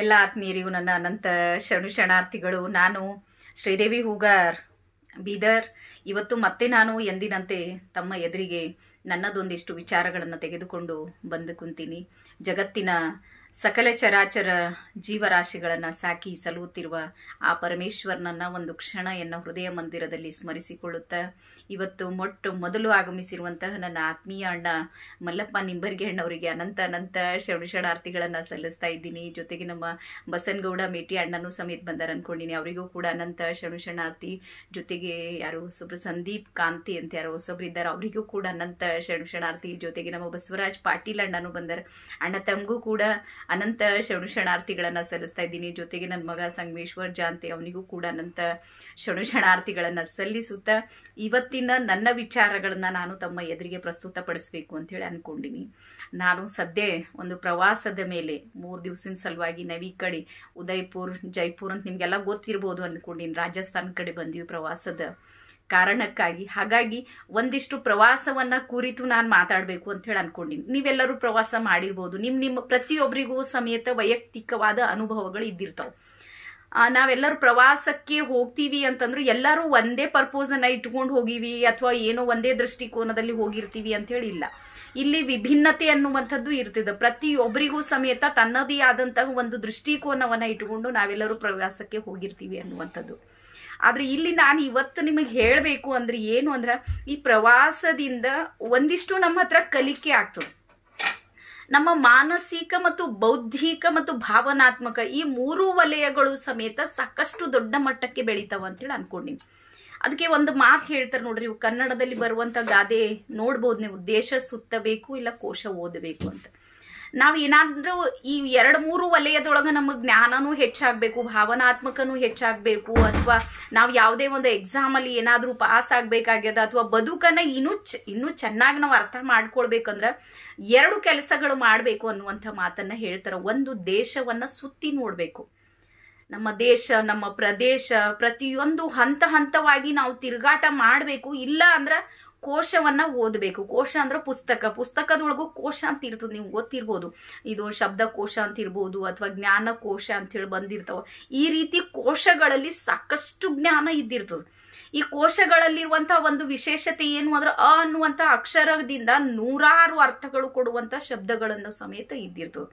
ಎಲ್ಲ ಆತ್ಮೀಯರಿಗೂ ನನ್ನ ಅನಂತ ಶರಣು ಶರಣಾರ್ಥಿಗಳು ನಾನು ಶ್ರೀದೇವಿ ಹೂಗಾರ್ ಬೀದರ್ ಇವತ್ತು ಮತ್ತೆ ನಾನು ಎಂದಿನಂತೆ ತಮ್ಮ ಎದುರಿಗೆ ನನ್ನದೊಂದಿಷ್ಟು ವಿಚಾರಗಳನ್ನು ತೆಗೆದುಕೊಂಡು ಬಂದು ಕುಂತೀನಿ ಜಗತ್ತಿನ ಸಕಲ ಚರಾಚರ ಜೀವರಾಶಿಗಳನ್ನು ಸಾಕಿ ಸಲುತ್ತಿರುವ ಆ ಪರಮೇಶ್ವರನನ್ನು ಒಂದು ಕ್ಷಣ ಎನ್ನ ಹೃದಯ ಮಂದಿರದಲ್ಲಿ ಸ್ಮರಿಸಿಕೊಳ್ಳುತ್ತಾ ಇವತ್ತು ಮೊಟ್ಟು ಮೊದಲು ಆಗಮಿಸಿರುವಂತಹ ನನ್ನ ಆತ್ಮೀಯ ಅಣ್ಣ ಮಲ್ಲಪ್ಪ ನಿಂಬರ್ಗಿ ಅಣ್ಣವರಿಗೆ ಅನಂತ ಅನಂತ ಶರಣಾರ್ಥಿಗಳನ್ನು ಸಲ್ಲಿಸ್ತಾ ಇದ್ದೀನಿ ಜೊತೆಗೆ ನಮ್ಮ ಬಸನಗೌಡ ಮೇಟಿ ಅಣ್ಣನೂ ಸಮೇತ ಬಂದಾರ ಅನ್ಕೊಂಡಿನಿ ಅವರಿಗೂ ಕೂಡ ಅನಂತ ಶರಣಾರ್ಥಿ ಜೊತೆಗೆ ಯಾರು ಹೊಸೊಬ್ರು ಸಂದೀಪ್ ಕಾಂತಿ ಅಂತ ಯಾರು ಹೊಸೊಬ್ರು ಇದ್ದಾರೆ ಅವರಿಗೂ ಕೂಡ ಅನಂತ ಶರಣಾರ್ಥಿ ಜೊತೆಗೆ ನಮ್ಮ ಬಸವರಾಜ್ ಪಾಟೀಲ್ ಅಣ್ಣನೂ ಬಂದರು ಅಣ್ಣ ತಮಗೂ ಕೂಡ ಅನಂತ ಶರಣಾರ್ಥಿಗಳನ್ನು ಸಲ್ಲಿಸ್ತಾ ಇದ್ದೀನಿ ಜೊತೆಗೆ ನನ್ನ ಮಗ ಸಂಗಮೇಶ್ವರ್ ಜಾಂತಿ ಅವನಿಗೂ ಕೂಡ ಅನಂತ ಶರಣಾರ್ಥಿಗಳನ್ನು ಸಲ್ಲಿಸುತ್ತಾ ಇವತ್ತಿನ ಹುಟ್ಟಿನ ನನ್ನ ವಿಚಾರಗಳನ್ನ ನಾನು ತಮ್ಮ ಎದುರಿಗೆ ಪ್ರಸ್ತುತಪಡಿಸಬೇಕು ಹೇಳಿ ಅನ್ಕೊಂಡಿನಿ ನಾನು ಸದ್ಯ ಒಂದು ಪ್ರವಾಸದ ಮೇಲೆ ಮೂರು ದಿವಸದ ಸಲುವಾಗಿ ನವಿ ಕಡೆ ಉದಯ್ಪುರ್ ಜೈಪುರ್ ಅಂತ ನಿಮಗೆಲ್ಲ ಗೊತ್ತಿರ್ಬೋದು ಅನ್ಕೊಂಡಿನಿ ರಾಜಸ್ಥಾನ ಕಡೆ ಬಂದೀವಿ ಪ್ರವಾಸದ ಕಾರಣಕ್ಕಾಗಿ ಹಾಗಾಗಿ ಒಂದಿಷ್ಟು ಪ್ರವಾಸವನ್ನ ಕುರಿತು ನಾನು ಮಾತಾಡಬೇಕು ಅಂತ ಹೇಳಿ ಅನ್ಕೊಂಡಿನಿ ನೀವೆಲ್ಲರೂ ಪ್ರವಾಸ ಮಾಡಿರ್ಬೋದು ನಿಮ್ಮ ನಿಮ್ಮ ಪ್ರತಿಯೊಬ್ಬರಿಗೂ ಸಮೇತ ವೈಯಕ್ತಿಕವಾದ ಅನುಭವಗಳು ಇದ್ದಿರ್ತಾವೆ ನಾವೆಲ್ಲರೂ ಪ್ರವಾಸಕ್ಕೆ ಹೋಗ್ತೀವಿ ಅಂತಂದ್ರೆ ಎಲ್ಲರೂ ಒಂದೇ ಅನ್ನ ಇಟ್ಕೊಂಡು ಹೋಗಿವಿ ಅಥವಾ ಏನೋ ಒಂದೇ ದೃಷ್ಟಿಕೋನದಲ್ಲಿ ಹೋಗಿರ್ತೀವಿ ಅಂತ ಹೇಳಿ ಇಲ್ಲ ಇಲ್ಲಿ ವಿಭಿನ್ನತೆ ಅನ್ನುವಂಥದ್ದು ಇರ್ತದೆ ಪ್ರತಿಯೊಬ್ಬರಿಗೂ ಸಮೇತ ತನ್ನದೇ ಆದಂತಹ ಒಂದು ದೃಷ್ಟಿಕೋನವನ್ನ ಇಟ್ಕೊಂಡು ನಾವೆಲ್ಲರೂ ಪ್ರವಾಸಕ್ಕೆ ಹೋಗಿರ್ತೀವಿ ಅನ್ನುವಂಥದ್ದು ಆದ್ರೆ ಇಲ್ಲಿ ನಾನು ಇವತ್ತು ನಿಮಗೆ ಹೇಳಬೇಕು ಅಂದ್ರೆ ಏನು ಅಂದ್ರೆ ಈ ಪ್ರವಾಸದಿಂದ ಒಂದಿಷ್ಟು ನಮ್ಮ ಹತ್ರ ಕಲಿಕೆ ಆಗ್ತದೆ ನಮ್ಮ ಮಾನಸಿಕ ಮತ್ತು ಬೌದ್ಧಿಕ ಮತ್ತು ಭಾವನಾತ್ಮಕ ಈ ಮೂರು ವಲಯಗಳು ಸಮೇತ ಸಾಕಷ್ಟು ದೊಡ್ಡ ಮಟ್ಟಕ್ಕೆ ಬೆಳೀತಾವ ಅಂತೇಳಿ ಅನ್ಕೊಂಡಿನಿ ಅದಕ್ಕೆ ಒಂದು ಮಾತು ಹೇಳ್ತಾರೆ ನೋಡ್ರಿ ಕನ್ನಡದಲ್ಲಿ ಬರುವಂತ ಗಾದೆ ನೋಡ್ಬೋದು ನೀವು ದೇಶ ಸುತ್ತಬೇಕು ಇಲ್ಲ ಕೋಶ ಓದಬೇಕು ಅಂತ ನಾವು ಏನಾದ್ರೂ ಈ ಎರಡು ಮೂರು ವಲಯದೊಳಗೆ ನಮಗೆ ಜ್ಞಾನನೂ ಹೆಚ್ಚಾಗಬೇಕು ಭಾವನಾತ್ಮಕನೂ ಹೆಚ್ಚಾಗಬೇಕು ಅಥವಾ ನಾವು ಯಾವುದೇ ಒಂದು ಎಕ್ಸಾಮಲ್ಲಿ ಏನಾದರೂ ಪಾಸ್ ಆಗಬೇಕಾಗ್ಯದ ಅಥವಾ ಬದುಕನ್ನು ಇನ್ನೂ ಚ ಇನ್ನೂ ಚೆನ್ನಾಗಿ ನಾವು ಅರ್ಥ ಮಾಡ್ಕೊಳ್ಬೇಕಂದ್ರೆ ಎರಡು ಕೆಲಸಗಳು ಮಾಡಬೇಕು ಅನ್ನುವಂಥ ಮಾತನ್ನು ಹೇಳ್ತಾರೆ ಒಂದು ದೇಶವನ್ನು ಸುತ್ತಿ ನೋಡಬೇಕು ನಮ್ಮ ದೇಶ ನಮ್ಮ ಪ್ರದೇಶ ಪ್ರತಿಯೊಂದು ಹಂತ ಹಂತವಾಗಿ ನಾವು ತಿರುಗಾಟ ಮಾಡಬೇಕು ಇಲ್ಲ ಅಂದ್ರೆ ಕೋಶವನ್ನ ಓದಬೇಕು ಕೋಶ ಅಂದ್ರೆ ಪುಸ್ತಕ ಪುಸ್ತಕದೊಳಗೂ ಕೋಶ ಅಂತ ಇರ್ತದೆ ನೀವು ಓದ್ತಿರ್ಬೋದು ಇದು ಕೋಶ ಅಂತ ಇರ್ಬೋದು ಅಥವಾ ಜ್ಞಾನ ಅಂತ ಹೇಳಿ ಬಂದಿರ್ತಾವ ಈ ರೀತಿ ಕೋಶಗಳಲ್ಲಿ ಸಾಕಷ್ಟು ಜ್ಞಾನ ಇದ್ದಿರ್ತದೆ ಈ ಕೋಶಗಳಲ್ಲಿರುವಂತಹ ಒಂದು ವಿಶೇಷತೆ ಏನು ಅಂದ್ರೆ ಅ ಅನ್ನುವಂತ ಅಕ್ಷರದಿಂದ ನೂರಾರು ಅರ್ಥಗಳು ಕೊಡುವಂತ ಶಬ್ದಗಳನ್ನು ಸಮೇತ ಇದ್ದಿರ್ತದೆ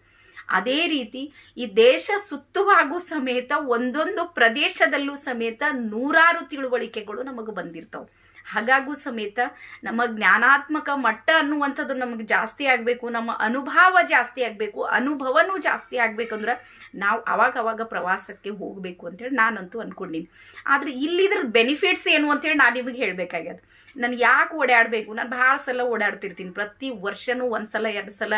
ಅದೇ ರೀತಿ ಈ ದೇಶ ಸುತ್ತುವಾಗೂ ಸಮೇತ ಒಂದೊಂದು ಪ್ರದೇಶದಲ್ಲೂ ಸಮೇತ ನೂರಾರು ತಿಳುವಳಿಕೆಗಳು ನಮಗೆ ಬಂದಿರ್ತಾವೆ ಹಾಗಾಗೂ ಸಮೇತ ನಮ್ಮ ಜ್ಞಾನಾತ್ಮಕ ಮಟ್ಟ ಅನ್ನುವಂಥದ್ದು ನಮಗೆ ಜಾಸ್ತಿ ಆಗಬೇಕು ನಮ್ಮ ಅನುಭವ ಜಾಸ್ತಿ ಆಗಬೇಕು ಅನುಭವನೂ ಜಾಸ್ತಿ ಆಗಬೇಕಂದ್ರೆ ನಾವು ಅವಾಗ ಅವಾಗ ಪ್ರವಾಸಕ್ಕೆ ಹೋಗಬೇಕು ಅಂತೇಳಿ ನಾನಂತೂ ಅಂದ್ಕೊಂಡಿನಿ ಆದರೆ ಇಲ್ಲಿದ್ರ ಬೆನಿಫಿಟ್ಸ್ ಏನು ಅಂತೇಳಿ ನಾನು ನಿಮಗೆ ಹೇಳಬೇಕಾಗ್ಯದ ನಾನು ಯಾಕೆ ಓಡಾಡಬೇಕು ನಾನು ಭಾಳ ಸಲ ಓಡಾಡ್ತಿರ್ತೀನಿ ಪ್ರತಿ ವರ್ಷನೂ ಒಂದು ಸಲ ಎರಡು ಸಲ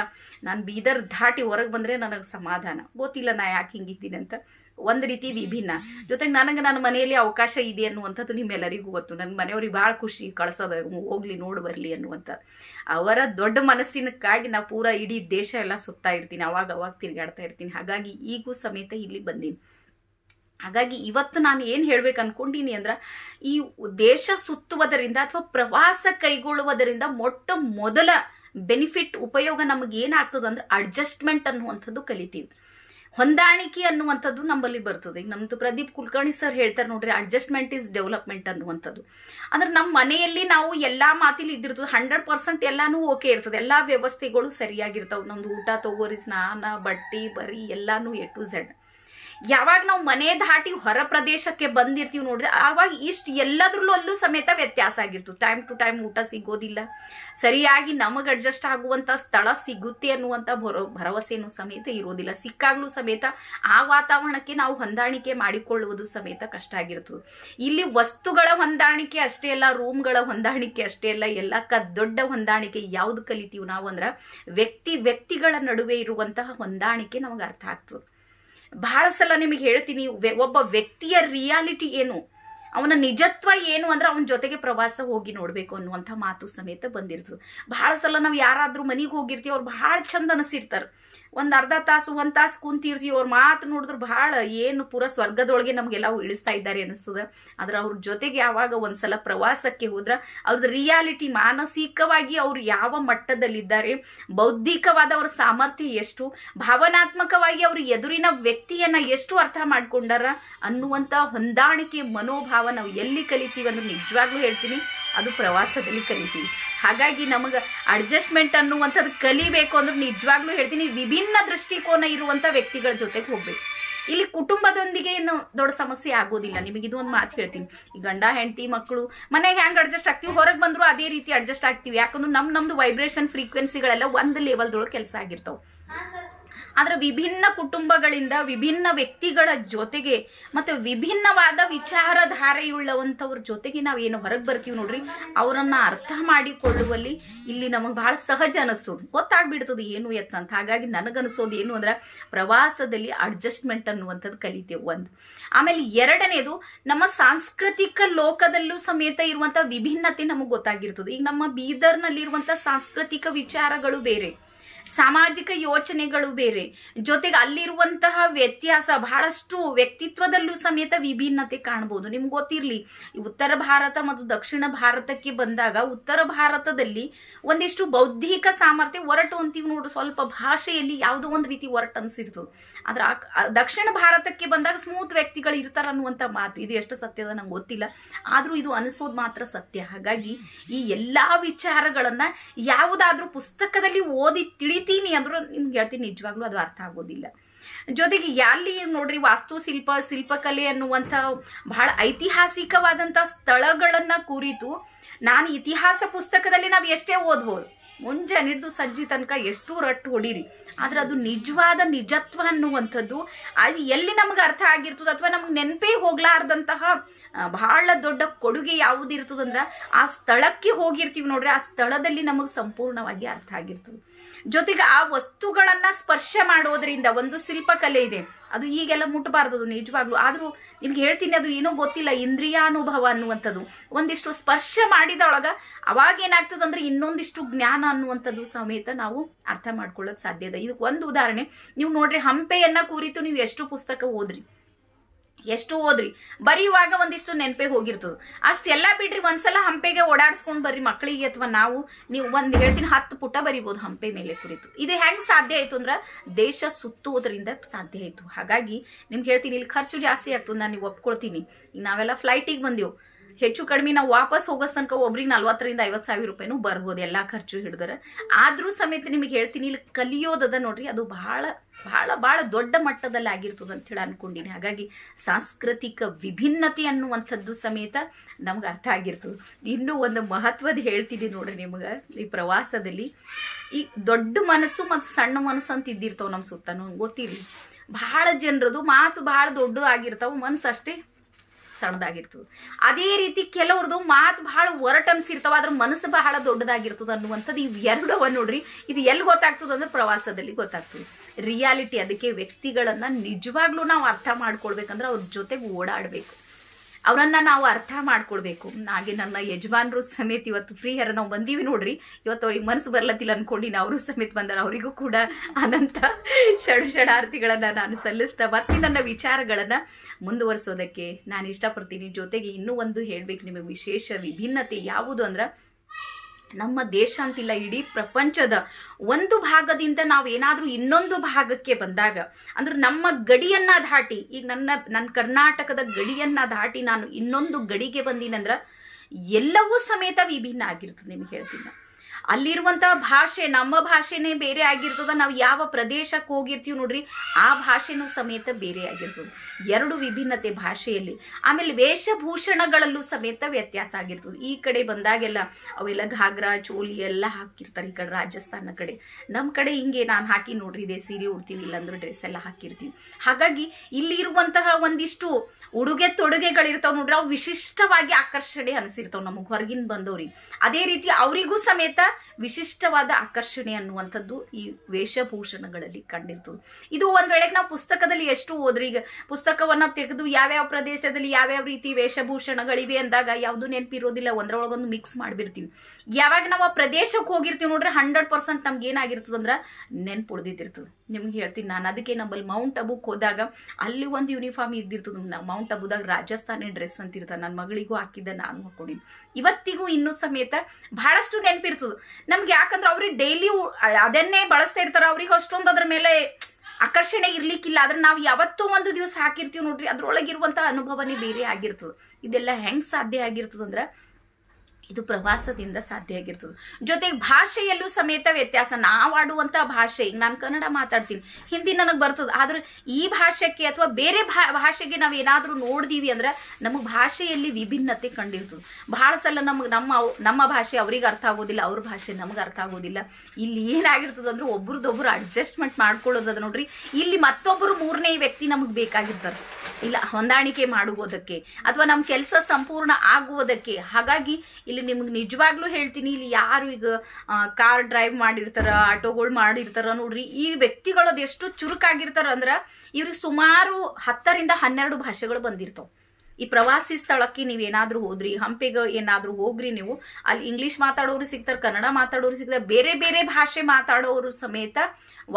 ನಾನು ಬೀದರ್ ದಾಟಿ ಹೊರಗೆ ಬಂದರೆ ನನಗೆ ಸಮಾಧಾನ ಗೊತ್ತಿಲ್ಲ ನಾ ಯಾಕೆ ಹಿಂಗಿದ್ದೀನಿ ಅಂತ ಒಂದು ರೀತಿ ವಿಭಿನ್ನ ಜೊತೆಗೆ ನನಗೆ ನನ್ನ ಮನೆಯಲ್ಲಿ ಅವಕಾಶ ಇದೆ ಅನ್ನುವಂಥದ್ದು ನಿಮ್ಮೆಲ್ಲರಿಗೂ ಗೊತ್ತು ನನ್ನ ಮನೆಯವ್ರಿಗೆ ಭಾಳ ಖುಷಿ ಕಳ್ಸೋದು ಹೋಗ್ಲಿ ನೋಡಿ ಬರಲಿ ಅನ್ನುವಂಥ ಅವರ ದೊಡ್ಡ ಮನಸ್ಸಿನಕ್ಕಾಗಿ ನಾ ಪೂರಾ ಇಡೀ ದೇಶ ಎಲ್ಲ ಸುತ್ತಾ ಇರ್ತೀನಿ ಅವಾಗ ಅವಾಗ ತಿರುಗಾಡ್ತಾ ಇರ್ತೀನಿ ಹಾಗಾಗಿ ಈಗೂ ಸಮೇತ ಇಲ್ಲಿ ಬಂದೀನಿ ಹಾಗಾಗಿ ಇವತ್ತು ನಾನು ಏನು ಹೇಳ್ಬೇಕು ಅನ್ಕೊಂಡಿನಿ ಅಂದ್ರೆ ಈ ದೇಶ ಸುತ್ತುವುದರಿಂದ ಅಥವಾ ಪ್ರವಾಸ ಕೈಗೊಳ್ಳುವುದರಿಂದ ಮೊಟ್ಟ ಮೊದಲ ಬೆನಿಫಿಟ್ ಉಪಯೋಗ ನಮಗೆ ಏನಾಗ್ತದೆ ಅಂದ್ರೆ ಅಡ್ಜಸ್ಟ್ಮೆಂಟ್ ಅನ್ನುವಂಥದ್ದು ಕಲಿತೀವಿ ಹೊಂದಾಣಿಕೆ ಅನ್ನುವಂಥದ್ದು ನಮ್ಮಲ್ಲಿ ಬರ್ತದೆ ಈಗ ನಮ್ಮದು ಪ್ರದೀಪ್ ಕುಲಕರ್ಣಿ ಸರ್ ಹೇಳ್ತಾರೆ ನೋಡ್ರಿ ಅಡ್ಜಸ್ಟ್ಮೆಂಟ್ ಇಸ್ ಡೆವಲಪ್ಮೆಂಟ್ ಅನ್ನುವಂಥದ್ದು ಅಂದ್ರೆ ನಮ್ಮ ಮನೆಯಲ್ಲಿ ನಾವು ಎಲ್ಲ ಮಾತಿಲಿ ಇದ್ದಿರ್ತದೆ ಹಂಡ್ರೆಡ್ ಪರ್ಸೆಂಟ್ ಎಲ್ಲಾನು ಓಕೆ ಇರ್ತದೆ ಎಲ್ಲ ವ್ಯವಸ್ಥೆಗಳು ಸರಿಯಾಗಿರ್ತಾವೆ ನಮ್ದು ಊಟ ತಗೋರಿ ಸ್ನಾನ ಬಟ್ಟೆ ಬರಿ ಎಲ್ಲಾನು ಎ ಟು ಝೆಡ್ ಯಾವಾಗ ನಾವು ಮನೆ ದಾಟಿ ಹೊರ ಪ್ರದೇಶಕ್ಕೆ ಬಂದಿರ್ತೀವಿ ನೋಡ್ರಿ ಆವಾಗ ಇಷ್ಟು ಎಲ್ಲದ್ರಲ್ಲೂ ಅಲ್ಲೂ ಸಮೇತ ವ್ಯತ್ಯಾಸ ಆಗಿರ್ತದೆ ಟೈಮ್ ಟು ಟೈಮ್ ಊಟ ಸಿಗೋದಿಲ್ಲ ಸರಿಯಾಗಿ ನಮಗೆ ಅಡ್ಜಸ್ಟ್ ಆಗುವಂಥ ಸ್ಥಳ ಸಿಗುತ್ತೆ ಅನ್ನುವಂಥ ಭರೋ ಭರವಸೆನೂ ಸಮೇತ ಇರೋದಿಲ್ಲ ಸಿಕ್ಕಾಗ್ಲೂ ಸಮೇತ ಆ ವಾತಾವರಣಕ್ಕೆ ನಾವು ಹೊಂದಾಣಿಕೆ ಮಾಡಿಕೊಳ್ಳುವುದು ಸಮೇತ ಕಷ್ಟ ಆಗಿರ್ತದೆ ಇಲ್ಲಿ ವಸ್ತುಗಳ ಹೊಂದಾಣಿಕೆ ಅಷ್ಟೇ ಅಲ್ಲ ರೂಮ್ಗಳ ಹೊಂದಾಣಿಕೆ ಅಷ್ಟೇ ಅಲ್ಲ ಎಲ್ಲ ಕ ದೊಡ್ಡ ಹೊಂದಾಣಿಕೆ ಯಾವ್ದು ಕಲಿತೀವಿ ನಾವು ಅಂದ್ರೆ ವ್ಯಕ್ತಿ ವ್ಯಕ್ತಿಗಳ ನಡುವೆ ಇರುವಂತಹ ಹೊಂದಾಣಿಕೆ ನಮಗೆ ಅರ್ಥ ಆಗ್ತದೆ ಬಹಳ ಸಲ ನಿಮಗೆ ಹೇಳ್ತೀನಿ ಒಬ್ಬ ವ್ಯಕ್ತಿಯ ರಿಯಾಲಿಟಿ ಏನು ಅವನ ನಿಜತ್ವ ಏನು ಅಂದ್ರೆ ಅವನ ಜೊತೆಗೆ ಪ್ರವಾಸ ಹೋಗಿ ನೋಡಬೇಕು ಅನ್ನುವಂಥ ಮಾತು ಸಮೇತ ಬಂದಿರ್ತದೆ ಬಹಳ ಸಲ ನಾವು ಯಾರಾದರೂ ಮನೆಗೆ ಹೋಗಿರ್ತೀವಿ ಅವ್ರು ಬಹಳ ಚಂದ ಅನಿಸಿರ್ತಾರೆ ಒಂದು ಅರ್ಧ ತಾಸು ಒಂದ್ ತಾಸು ಕುಂತಿರ್ತೀವಿ ಅವ್ರ ಮಾತು ನೋಡಿದ್ರೆ ಬಹಳ ಏನು ಪೂರಾ ಸ್ವರ್ಗದೊಳಗೆ ನಮಗೆಲ್ಲ ಇಳಿಸ್ತಾ ಇದ್ದಾರೆ ಅನಿಸ್ತದೆ ಆದ್ರೆ ಅವ್ರ ಜೊತೆಗೆ ಯಾವಾಗ ಒಂದ್ಸಲ ಪ್ರವಾಸಕ್ಕೆ ಹೋದ್ರ ಅವ್ರ ರಿಯಾಲಿಟಿ ಮಾನಸಿಕವಾಗಿ ಅವ್ರು ಯಾವ ಮಟ್ಟದಲ್ಲಿದ್ದಾರೆ ಬೌದ್ಧಿಕವಾದ ಅವ್ರ ಸಾಮರ್ಥ್ಯ ಎಷ್ಟು ಭಾವನಾತ್ಮಕವಾಗಿ ಅವ್ರ ಎದುರಿನ ವ್ಯಕ್ತಿಯನ್ನ ಎಷ್ಟು ಅರ್ಥ ಮಾಡ್ಕೊಂಡಾರ ಅನ್ನುವಂಥ ಹೊಂದಾಣಿಕೆ ಮನೋಭಾವ ನಾವು ಎಲ್ಲಿ ಕಲಿತೀವಿ ಅಂದ್ರೆ ನಿಜವಾಗ್ಲೂ ಹೇಳ್ತೀನಿ ಅದು ಪ್ರವಾಸದಲ್ಲಿ ಕಲಿತೀವಿ ಹಾಗಾಗಿ ನಮಗೆ ಅಡ್ಜಸ್ಟ್ಮೆಂಟ್ ಅನ್ನುವಂಥದ್ದು ಕಲಿಬೇಕು ಅಂದ್ರೆ ನಿಜವಾಗ್ಲೂ ಹೇಳ್ತೀನಿ ವಿಭಿನ್ನ ದೃಷ್ಟಿಕೋನ ಇರುವಂಥ ವ್ಯಕ್ತಿಗಳ ಜೊತೆಗೆ ಹೋಗ್ಬೇಕು ಇಲ್ಲಿ ಕುಟುಂಬದೊಂದಿಗೆ ಏನು ದೊಡ್ಡ ಸಮಸ್ಯೆ ಆಗೋದಿಲ್ಲ ನಿಮಗೆ ಇದು ಒಂದು ಮಾತು ಹೇಳ್ತೀನಿ ಈ ಗಂಡ ಹೆಂಡತಿ ಮಕ್ಕಳು ಮನೆಗೆ ಹೆಂಗೆ ಅಡ್ಜಸ್ಟ್ ಆಗ್ತೀವಿ ಹೊರಗೆ ಬಂದರೂ ಅದೇ ರೀತಿ ಅಡ್ಜಸ್ಟ್ ಆಗ್ತೀವಿ ಯಾಕಂದ್ರೆ ನಮ್ಮ ನಮ್ದು ವೈಬ್ರೇಷನ್ ಫ್ರೀಕ್ವೆನ್ಸಿಗಳೆಲ್ಲ ಒಂದು ಲೆವೆಲ್ದೊಳಗೆ ಕೆಲಸ ಆಗಿರ್ತಾವೆ ಆದ್ರೆ ವಿಭಿನ್ನ ಕುಟುಂಬಗಳಿಂದ ವಿಭಿನ್ನ ವ್ಯಕ್ತಿಗಳ ಜೊತೆಗೆ ಮತ್ತೆ ವಿಭಿನ್ನವಾದ ವಿಚಾರಧಾರೆಯುಳ್ಳವಂಥವ್ರ ಜೊತೆಗೆ ನಾವು ಏನು ಹೊರಗೆ ಬರ್ತೀವಿ ನೋಡ್ರಿ ಅವರನ್ನು ಅರ್ಥ ಮಾಡಿಕೊಳ್ಳುವಲ್ಲಿ ಇಲ್ಲಿ ನಮಗೆ ಬಹಳ ಸಹಜ ಅನಿಸ್ತದೆ ಗೊತ್ತಾಗ್ಬಿಡ್ತದೆ ಏನು ಅಂತ ಹಾಗಾಗಿ ನನಗನ್ಸೋದು ಏನು ಅಂದ್ರೆ ಪ್ರವಾಸದಲ್ಲಿ ಅಡ್ಜಸ್ಟ್ಮೆಂಟ್ ಅನ್ನುವಂಥದ್ದು ಕಲಿತೇವೆ ಒಂದು ಆಮೇಲೆ ಎರಡನೇದು ನಮ್ಮ ಸಾಂಸ್ಕೃತಿಕ ಲೋಕದಲ್ಲೂ ಸಮೇತ ಇರುವಂತಹ ವಿಭಿನ್ನತೆ ನಮಗೆ ಗೊತ್ತಾಗಿರ್ತದೆ ಈಗ ನಮ್ಮ ಬೀದರ್ನಲ್ಲಿರುವಂಥ ಸಾಂಸ್ಕೃತಿಕ ವಿಚಾರಗಳು ಬೇರೆ ಸಾಮಾಜಿಕ ಯೋಚನೆಗಳು ಬೇರೆ ಜೊತೆಗೆ ಅಲ್ಲಿರುವಂತಹ ವ್ಯತ್ಯಾಸ ಬಹಳಷ್ಟು ವ್ಯಕ್ತಿತ್ವದಲ್ಲೂ ಸಮೇತ ವಿಭಿನ್ನತೆ ಕಾಣ್ಬೋದು ನಿಮ್ಗೆ ಗೊತ್ತಿರಲಿ ಉತ್ತರ ಭಾರತ ಮತ್ತು ದಕ್ಷಿಣ ಭಾರತಕ್ಕೆ ಬಂದಾಗ ಉತ್ತರ ಭಾರತದಲ್ಲಿ ಒಂದಿಷ್ಟು ಬೌದ್ಧಿಕ ಸಾಮರ್ಥ್ಯ ಹೊರಟು ಅಂತೀವಿ ನೋಡ್ರಿ ಸ್ವಲ್ಪ ಭಾಷೆಯಲ್ಲಿ ಯಾವುದೋ ಒಂದು ರೀತಿ ಒರಟು ಅನ್ಸಿರ್ತದೆ ಆದ್ರೆ ದಕ್ಷಿಣ ಭಾರತಕ್ಕೆ ಬಂದಾಗ ಸ್ಮೂತ್ ವ್ಯಕ್ತಿಗಳು ಇರ್ತಾರೆ ಅನ್ನುವಂಥ ಮಾತು ಇದು ಎಷ್ಟು ಸತ್ಯದ ನಂಗೆ ಗೊತ್ತಿಲ್ಲ ಆದರೂ ಇದು ಅನಿಸೋದು ಮಾತ್ರ ಸತ್ಯ ಹಾಗಾಗಿ ಈ ಎಲ್ಲ ವಿಚಾರಗಳನ್ನು ಯಾವುದಾದ್ರೂ ಪುಸ್ತಕದಲ್ಲಿ ಓದಿ ತಿಳಿ ಕಲಿತೀನಿ ಅಂದರೂ ನಿಮ್ಗೆ ಹೇಳ್ತೀನಿ ನಿಜವಾಗ್ಲೂ ಅದು ಅರ್ಥ ಆಗೋದಿಲ್ಲ ಜೊತೆಗೆ ಎಲ್ಲಿ ನೋಡ್ರಿ ವಾಸ್ತುಶಿಲ್ಪ ಶಿಲ್ಪಕಲೆ ಅನ್ನುವಂಥ ಬಹಳ ಐತಿಹಾಸಿಕವಾದಂಥ ಸ್ಥಳಗಳನ್ನ ಕುರಿತು ನಾನು ಇತಿಹಾಸ ಪುಸ್ತಕದಲ್ಲಿ ನಾವು ಎಷ್ಟೇ ಓದ್ಬೋದು ಮುಂಜಾನೆ ಹಿಡಿದು ಸಜ್ಜಿ ತನಕ ಎಷ್ಟು ರಟ್ಟು ಹೊಡೀರಿ ಆದ್ರೆ ಅದು ನಿಜವಾದ ನಿಜತ್ವ ಅನ್ನುವಂಥದ್ದು ಅದು ಎಲ್ಲಿ ನಮಗೆ ಅರ್ಥ ಆಗಿರ್ತದೆ ಅಥವಾ ನಮ್ಗೆ ನೆನಪೇ ಹೋಗ್ಲಾರ್ದಂತಹ ಬಹಳ ದೊಡ್ಡ ಕೊಡುಗೆ ಯಾವುದಿರ್ತದಂದ್ರೆ ಆ ಸ್ಥಳಕ್ಕೆ ಹೋಗಿರ್ತೀವಿ ನೋಡ್ರಿ ಆ ಸ್ಥಳದಲ್ಲಿ ನಮಗೆ ಸಂಪೂರ್ಣವಾಗಿ ಅರ್ಥ ಆಗಿರ್ತದೆ ಜೊತೆಗೆ ಆ ವಸ್ತುಗಳನ್ನ ಸ್ಪರ್ಶ ಮಾಡೋದರಿಂದ ಒಂದು ಶಿಲ್ಪಕಲೆ ಇದೆ ಅದು ಈಗೆಲ್ಲ ಮುಟ್ಟಬಾರ್ದು ನಿಜವಾಗ್ಲು ಆದರೂ ನಿಮ್ಗೆ ಹೇಳ್ತೀನಿ ಅದು ಏನೋ ಗೊತ್ತಿಲ್ಲ ಇಂದ್ರಿಯಾನುಭವ ಅನ್ನುವಂಥದ್ದು ಒಂದಿಷ್ಟು ಸ್ಪರ್ಶ ಮಾಡಿದೊಳಗ ಅವಾಗ ಏನಾಗ್ತದಂದ್ರೆ ಇನ್ನೊಂದಿಷ್ಟು ಜ್ಞಾನ ಅನ್ನುವಂಥದ್ದು ಸಮೇತ ನಾವು ಅರ್ಥ ಮಾಡ್ಕೊಳ್ಳೋಕೆ ಸಾಧ್ಯ ಇದೆ ಇದಕ್ಕೆ ಒಂದು ಉದಾಹರಣೆ ನೀವು ನೋಡ್ರಿ ಹಂಪೆಯನ್ನ ಕುರಿತು ನೀವು ಎಷ್ಟು ಪುಸ್ತಕ ಓದ್ರಿ ಎಷ್ಟು ಓದ್ರಿ ಬರೆಯುವಾಗ ಒಂದಿಷ್ಟು ನೆನಪೆ ಹೋಗಿರ್ತದ ಅಷ್ಟೆಲ್ಲ ಬಿಡ್ರಿ ಒಂದ್ಸಲ ಹಂಪೆಗೆ ಓಡಾಡ್ಸ್ಕೊಂಡು ಬರ್ರಿ ಮಕ್ಕಳಿಗೆ ಅಥವಾ ನಾವು ನೀವು ಒಂದು ಹೇಳ್ತೀನಿ ಹತ್ತು ಪುಟ ಬರಿಬೋದು ಹಂಪೆ ಮೇಲೆ ಕುರಿತು ಇದು ಹೆಂಗೆ ಸಾಧ್ಯ ಆಯ್ತು ಅಂದ್ರೆ ದೇಶ ಸುತ್ತುವುದರಿಂದ ಸಾಧ್ಯ ಆಯ್ತು ಹಾಗಾಗಿ ನಿಮ್ಗೆ ಹೇಳ್ತೀನಿ ಇಲ್ಲಿ ಖರ್ಚು ಜಾಸ್ತಿ ಆಗ್ತದೆ ನಾನು ಒಪ್ಕೊಳ್ತೀನಿ ನಾವೆಲ್ಲ ಫ್ಲೈಟಿಗೆ ಬಂದೆವು ಹೆಚ್ಚು ಕಡಿಮೆ ನಾವು ವಾಪಸ್ ಹೋಗೋಸ್ ತನಕ ಒಬ್ರಿಗೆ ನಲ್ವತ್ತರಿಂದ ಐವತ್ ಸಾವಿರ ರೂಪಾಯಿನೂ ಬರ್ಬೋದು ಎಲ್ಲಾ ಖರ್ಚು ಹಿಡಿದ್ರೆ ಆದ್ರೂ ಸಮೇತ ನಿಮಗೆ ಹೇಳ್ತೀನಿ ಇಲ್ಲಿ ಕಲಿಯೋದದ ನೋಡ್ರಿ ಅದು ಬಹಳ ಬಹಳ ಬಹಳ ದೊಡ್ಡ ಮಟ್ಟದಲ್ಲಿ ಆಗಿರ್ತದೆ ಅಂತ ಹೇಳಿ ಅನ್ಕೊಂಡಿನಿ ಹಾಗಾಗಿ ಸಾಂಸ್ಕೃತಿಕ ವಿಭಿನ್ನತೆ ಅನ್ನುವಂಥದ್ದು ಸಮೇತ ನಮ್ಗೆ ಅರ್ಥ ಆಗಿರ್ತದೆ ಇನ್ನೂ ಒಂದು ಮಹತ್ವದ ಹೇಳ್ತಿದ್ದೀನಿ ನೋಡ್ರಿ ನಿಮ್ಗೆ ಈ ಪ್ರವಾಸದಲ್ಲಿ ಈ ದೊಡ್ಡ ಮನಸ್ಸು ಮತ್ತು ಸಣ್ಣ ಮನಸ್ಸು ಅಂತ ಇದ್ದಿರ್ತಾವ ನಮ್ಮ ಸುತ್ತನೂ ಗೊತ್ತಿರಿ ಬಹಳ ಜನರದು ಮಾತು ಬಹಳ ದೊಡ್ಡ ಆಗಿರ್ತಾವ ಮನಸ್ಸು ಅಷ್ಟೇ ಸಣ್ಣದಾಗಿರ್ತದ ಅದೇ ರೀತಿ ಕೆಲವ್ರದ್ದು ಮಾತು ಬಹಳ ಹೊರಟನ್ಸಿರ್ತವ ಅನ್ಸಿರ್ತಾವ ಅದ್ರ ಮನಸ್ಸು ಬಹಳ ದೊಡ್ಡದಾಗಿರ್ತದ ಅನ್ನುವಂಥದ್ದು ಇವು ಎರಡವ ನೋಡ್ರಿ ಇದು ಎಲ್ಲಿ ಗೊತ್ತಾಗ್ತದೆ ಅಂದ್ರೆ ಪ್ರವಾಸದಲ್ಲಿ ಗೊತ್ತಾಗ್ತದೆ ರಿಯಾಲಿಟಿ ಅದಕ್ಕೆ ವ್ಯಕ್ತಿಗಳನ್ನ ನಿಜವಾಗ್ಲೂ ನಾವು ಅರ್ಥ ಮಾಡ್ಕೊಳ್ಬೇಕಂದ್ರೆ ಅವ್ರ ಜೊತೆಗೆ ಓಡಾಡಬೇಕು ಅವರನ್ನ ನಾವು ಅರ್ಥ ಮಾಡ್ಕೊಳ್ಬೇಕು ಹಾಗೆ ನನ್ನ ಯಜಮಾನ್ರು ಸಮೇತ ಇವತ್ತು ಫ್ರೀ ನಾವು ಬಂದೀವಿ ನೋಡ್ರಿ ಇವತ್ತು ಅವ್ರಿಗೆ ಮನಸ್ಸು ಬರ್ಲತ್ತಿಲ್ಲ ಅನ್ಕೊಂಡಿನ ಅವರು ಸಮೇತ ಬಂದಾರ ಅವರಿಗೂ ಕೂಡ ಅನಂತ ಷಡು ಷಡಾರ್ಥಿಗಳನ್ನ ನಾನು ಸಲ್ಲಿಸ್ತಾ ಮತ್ತೆ ನನ್ನ ವಿಚಾರಗಳನ್ನು ಮುಂದುವರಿಸೋದಕ್ಕೆ ನಾನು ಇಷ್ಟಪಡ್ತೀನಿ ಜೊತೆಗೆ ಇನ್ನೂ ಒಂದು ಹೇಳಬೇಕು ನಿಮಗೆ ವಿಶೇಷ ವಿಭಿನ್ನತೆ ಯಾವುದು ಅಂದ್ರೆ ನಮ್ಮ ದೇಶ ಅಂತಿಲ್ಲ ಇಡೀ ಪ್ರಪಂಚದ ಒಂದು ಭಾಗದಿಂದ ನಾವು ಏನಾದರೂ ಇನ್ನೊಂದು ಭಾಗಕ್ಕೆ ಬಂದಾಗ ಅಂದ್ರೆ ನಮ್ಮ ಗಡಿಯನ್ನು ದಾಟಿ ಈಗ ನನ್ನ ನನ್ನ ಕರ್ನಾಟಕದ ಗಡಿಯನ್ನು ದಾಟಿ ನಾನು ಇನ್ನೊಂದು ಗಡಿಗೆ ಬಂದಿನಂದ್ರ ಎಲ್ಲವೂ ಸಮೇತ ವಿಭಿನ್ನ ಆಗಿರ್ತದೆ ನಿಮ್ಗೆ ಹೇಳ್ತೀನಿ ಅಲ್ಲಿರುವಂಥ ಭಾಷೆ ನಮ್ಮ ಭಾಷೆನೇ ಬೇರೆ ಆಗಿರ್ತದ ನಾವು ಯಾವ ಪ್ರದೇಶಕ್ಕೆ ಹೋಗಿರ್ತೀವಿ ನೋಡ್ರಿ ಆ ಭಾಷೆನೂ ಸಮೇತ ಬೇರೆ ಆಗಿರ್ತದೆ ಎರಡು ವಿಭಿನ್ನತೆ ಭಾಷೆಯಲ್ಲಿ ಆಮೇಲೆ ವೇಷಭೂಷಣಗಳಲ್ಲೂ ಸಮೇತ ವ್ಯತ್ಯಾಸ ಆಗಿರ್ತದೆ ಈ ಕಡೆ ಬಂದಾಗೆಲ್ಲ ಅವೆಲ್ಲ ಘಾಗ್ರಾ ಚೋಲಿ ಎಲ್ಲ ಹಾಕಿರ್ತಾರೆ ಈ ಕಡೆ ರಾಜಸ್ಥಾನ ಕಡೆ ನಮ್ಮ ಕಡೆ ಹಿಂಗೆ ನಾನು ಹಾಕಿ ನೋಡ್ರಿ ಇದೇ ಸೀರೆ ಉಡ್ತೀವಿ ಇಲ್ಲಾಂದ್ರೆ ಡ್ರೆಸ್ ಎಲ್ಲ ಹಾಕಿರ್ತೀವಿ ಹಾಗಾಗಿ ಇಲ್ಲಿರುವಂತಹ ಒಂದಿಷ್ಟು ಉಡುಗೆ ತೊಡುಗೆಗಳಿರ್ತಾವೆ ನೋಡ್ರಿ ಅವು ವಿಶಿಷ್ಟವಾಗಿ ಆಕರ್ಷಣೆ ಅನಿಸಿರ್ತಾವೆ ನಮಗೆ ಹೊರಗಿಂದ ಬಂದವ್ರಿಗೆ ಅದೇ ರೀತಿ ಅವರಿಗೂ ಸಮೇತ ವಿಶಿಷ್ಟವಾದ ಆಕರ್ಷಣೆ ಅನ್ನುವಂಥದ್ದು ಈ ವೇಷಭೂಷಣಗಳಲ್ಲಿ ಕಂಡಿತ್ತು ಇದು ಒಂದ್ ವೇಳೆಗೆ ನಾವು ಪುಸ್ತಕದಲ್ಲಿ ಎಷ್ಟು ಓದ್ರಿ ಈಗ ಪುಸ್ತಕವನ್ನು ತೆಗೆದು ಯಾವ್ಯಾವ ಪ್ರದೇಶದಲ್ಲಿ ಯಾವ್ಯಾವ ರೀತಿ ವೇಷಭೂಷಣಗಳಿವೆ ಅಂದಾಗ ಯಾವುದು ನೆನಪಿರೋದಿಲ್ಲ ಒಂದರೊಳಗೊಂದು ಮಿಕ್ಸ್ ಮಾಡಿಬಿಡ್ತೀವಿ ಯಾವಾಗ ನಾವು ಆ ಪ್ರದೇಶಕ್ಕೆ ಹೋಗಿರ್ತೀವಿ ನೋಡ್ರಿ ಹಂಡ್ರೆಡ್ ಪರ್ಸೆಂಟ್ ನಮ್ಗೆ ಏನಾಗಿರ್ತದಂದ್ರೆ ನೆನ್ಪು ಉಳ್ದಿದ್ದಿರ್ತದೆ ನಿಮ್ಗೆ ಹೇಳ್ತೀನಿ ನಾನು ಅದಕ್ಕೆ ನಂಬಲ್ಲಿ ಮೌಂಟ್ ಅಬುಕ್ ಹೋದಾಗ ಅಲ್ಲಿ ಒಂದು ಯೂನಿಫಾರ್ಮ್ ಇದ್ದಿರ್ತದೆ ನಾವು ಮೌಂಟ್ ಅಬುದಾಗ ರಾಜಸ್ಥಾನಿ ಡ್ರೆಸ್ ಅಂತಿರ್ತದೆ ನನ್ನ ಮಗಳಿಗೂ ಹಾಕಿದ್ದೆ ನಾನು ಹಾಕೊಂಡಿನಿ ಇವತ್ತಿಗೂ ಇನ್ನೂ ಸಮೇತ ಬಹಳಷ್ಟು ನೆನಪಿರ್ತದೆ ನಮ್ಗೆ ಯಾಕಂದ್ರೆ ಅವ್ರಿಗೆ ಡೈಲಿ ಅದನ್ನೇ ಬಳಸ್ತಾ ಇರ್ತಾರೆ ಅವ್ರಿಗೆ ಅಷ್ಟೊಂದು ಅದ್ರ ಮೇಲೆ ಆಕರ್ಷಣೆ ಇರ್ಲಿಕ್ಕಿಲ್ಲ ಆದ್ರೆ ನಾವು ಯಾವತ್ತೂ ಒಂದು ದಿವಸ ಹಾಕಿರ್ತೀವಿ ನೋಡ್ರಿ ಅದ್ರೊಳಗಿರುವಂತಹ ಅನುಭವನೇ ಬೇರೆ ಆಗಿರ್ತದೆ ಇದೆಲ್ಲ ಹೆಂಗೆ ಸಾಧ್ಯ ಆಗಿರ್ತದಂದ್ರೆ ಇದು ಪ್ರವಾಸದಿಂದ ಸಾಧ್ಯ ಆಗಿರ್ತದೆ ಜೊತೆಗೆ ಭಾಷೆಯಲ್ಲೂ ಸಮೇತ ವ್ಯತ್ಯಾಸ ನಾವು ಆಡುವಂಥ ಭಾಷೆ ಈಗ ನಾನು ಕನ್ನಡ ಮಾತಾಡ್ತೀನಿ ಹಿಂದಿ ನನಗೆ ಬರ್ತದೆ ಆದ್ರೆ ಈ ಭಾಷೆಗೆ ಅಥವಾ ಬೇರೆ ಭಾ ಭಾಷೆಗೆ ನಾವು ಏನಾದರೂ ನೋಡಿದೀವಿ ಅಂದ್ರೆ ನಮಗೆ ಭಾಷೆಯಲ್ಲಿ ವಿಭಿನ್ನತೆ ಕಂಡಿರ್ತದೆ ಭಾಳ ಸಲ ನಮಗೆ ನಮ್ಮ ನಮ್ಮ ಭಾಷೆ ಅವ್ರಿಗೆ ಅರ್ಥ ಆಗೋದಿಲ್ಲ ಅವ್ರ ಭಾಷೆ ನಮಗೆ ಅರ್ಥ ಆಗೋದಿಲ್ಲ ಇಲ್ಲಿ ಏನಾಗಿರ್ತದೆ ಅಂದ್ರೆ ಒಬ್ರದೊಬ್ರು ಅಡ್ಜಸ್ಟ್ಮೆಂಟ್ ಮಾಡ್ಕೊಳ್ಳೋದದ ನೋಡ್ರಿ ಇಲ್ಲಿ ಮತ್ತೊಬ್ಬರು ಮೂರನೇ ವ್ಯಕ್ತಿ ನಮಗೆ ಬೇಕಾಗಿರ್ತಾರೆ ಇಲ್ಲ ಹೊಂದಾಣಿಕೆ ಮಾಡುವುದಕ್ಕೆ ಅಥವಾ ನಮ್ಮ ಕೆಲಸ ಸಂಪೂರ್ಣ ಆಗುವುದಕ್ಕೆ ಹಾಗಾಗಿ ಇಲ್ಲಿ ಇಲ್ಲಿ ನಿಮ್ಗೆ ನಿಜವಾಗ್ಲೂ ಹೇಳ್ತೀನಿ ಇಲ್ಲಿ ಯಾರು ಈಗ ಕಾರ್ ಡ್ರೈವ್ ಮಾಡಿರ್ತಾರ ಆಟೋಗಳು ಮಾಡಿರ್ತಾರ ನೋಡ್ರಿ ಈ ವ್ಯಕ್ತಿಗಳು ಎಷ್ಟು ಚುರುಕಾಗಿರ್ತಾರ ಅಂದ್ರೆ ಇವ್ರಿಗೆ ಸುಮಾರು ಹತ್ತರಿಂದ ಹನ್ನೆರಡು ಭಾಷೆಗಳು ಬಂದಿರ್ತಾವೆ ಈ ಪ್ರವಾಸಿ ಸ್ಥಳಕ್ಕೆ ನೀವು ಏನಾದ್ರೂ ಹೋದ್ರಿ ಹಂಪಿಗೆ ಏನಾದ್ರೂ ಹೋಗ್ರಿ ನೀವು ಅಲ್ಲಿ ಇಂಗ್ಲಿಷ್ ಮಾತಾಡೋರು ಸಿಗ್ತಾರೆ ಕನ್ನಡ ಮಾತಾಡೋರು ಸಿಗ್ತಾರೆ ಬೇರೆ ಬೇರೆ ಭಾಷೆ ಮಾತಾಡೋರು ಸಮೇತ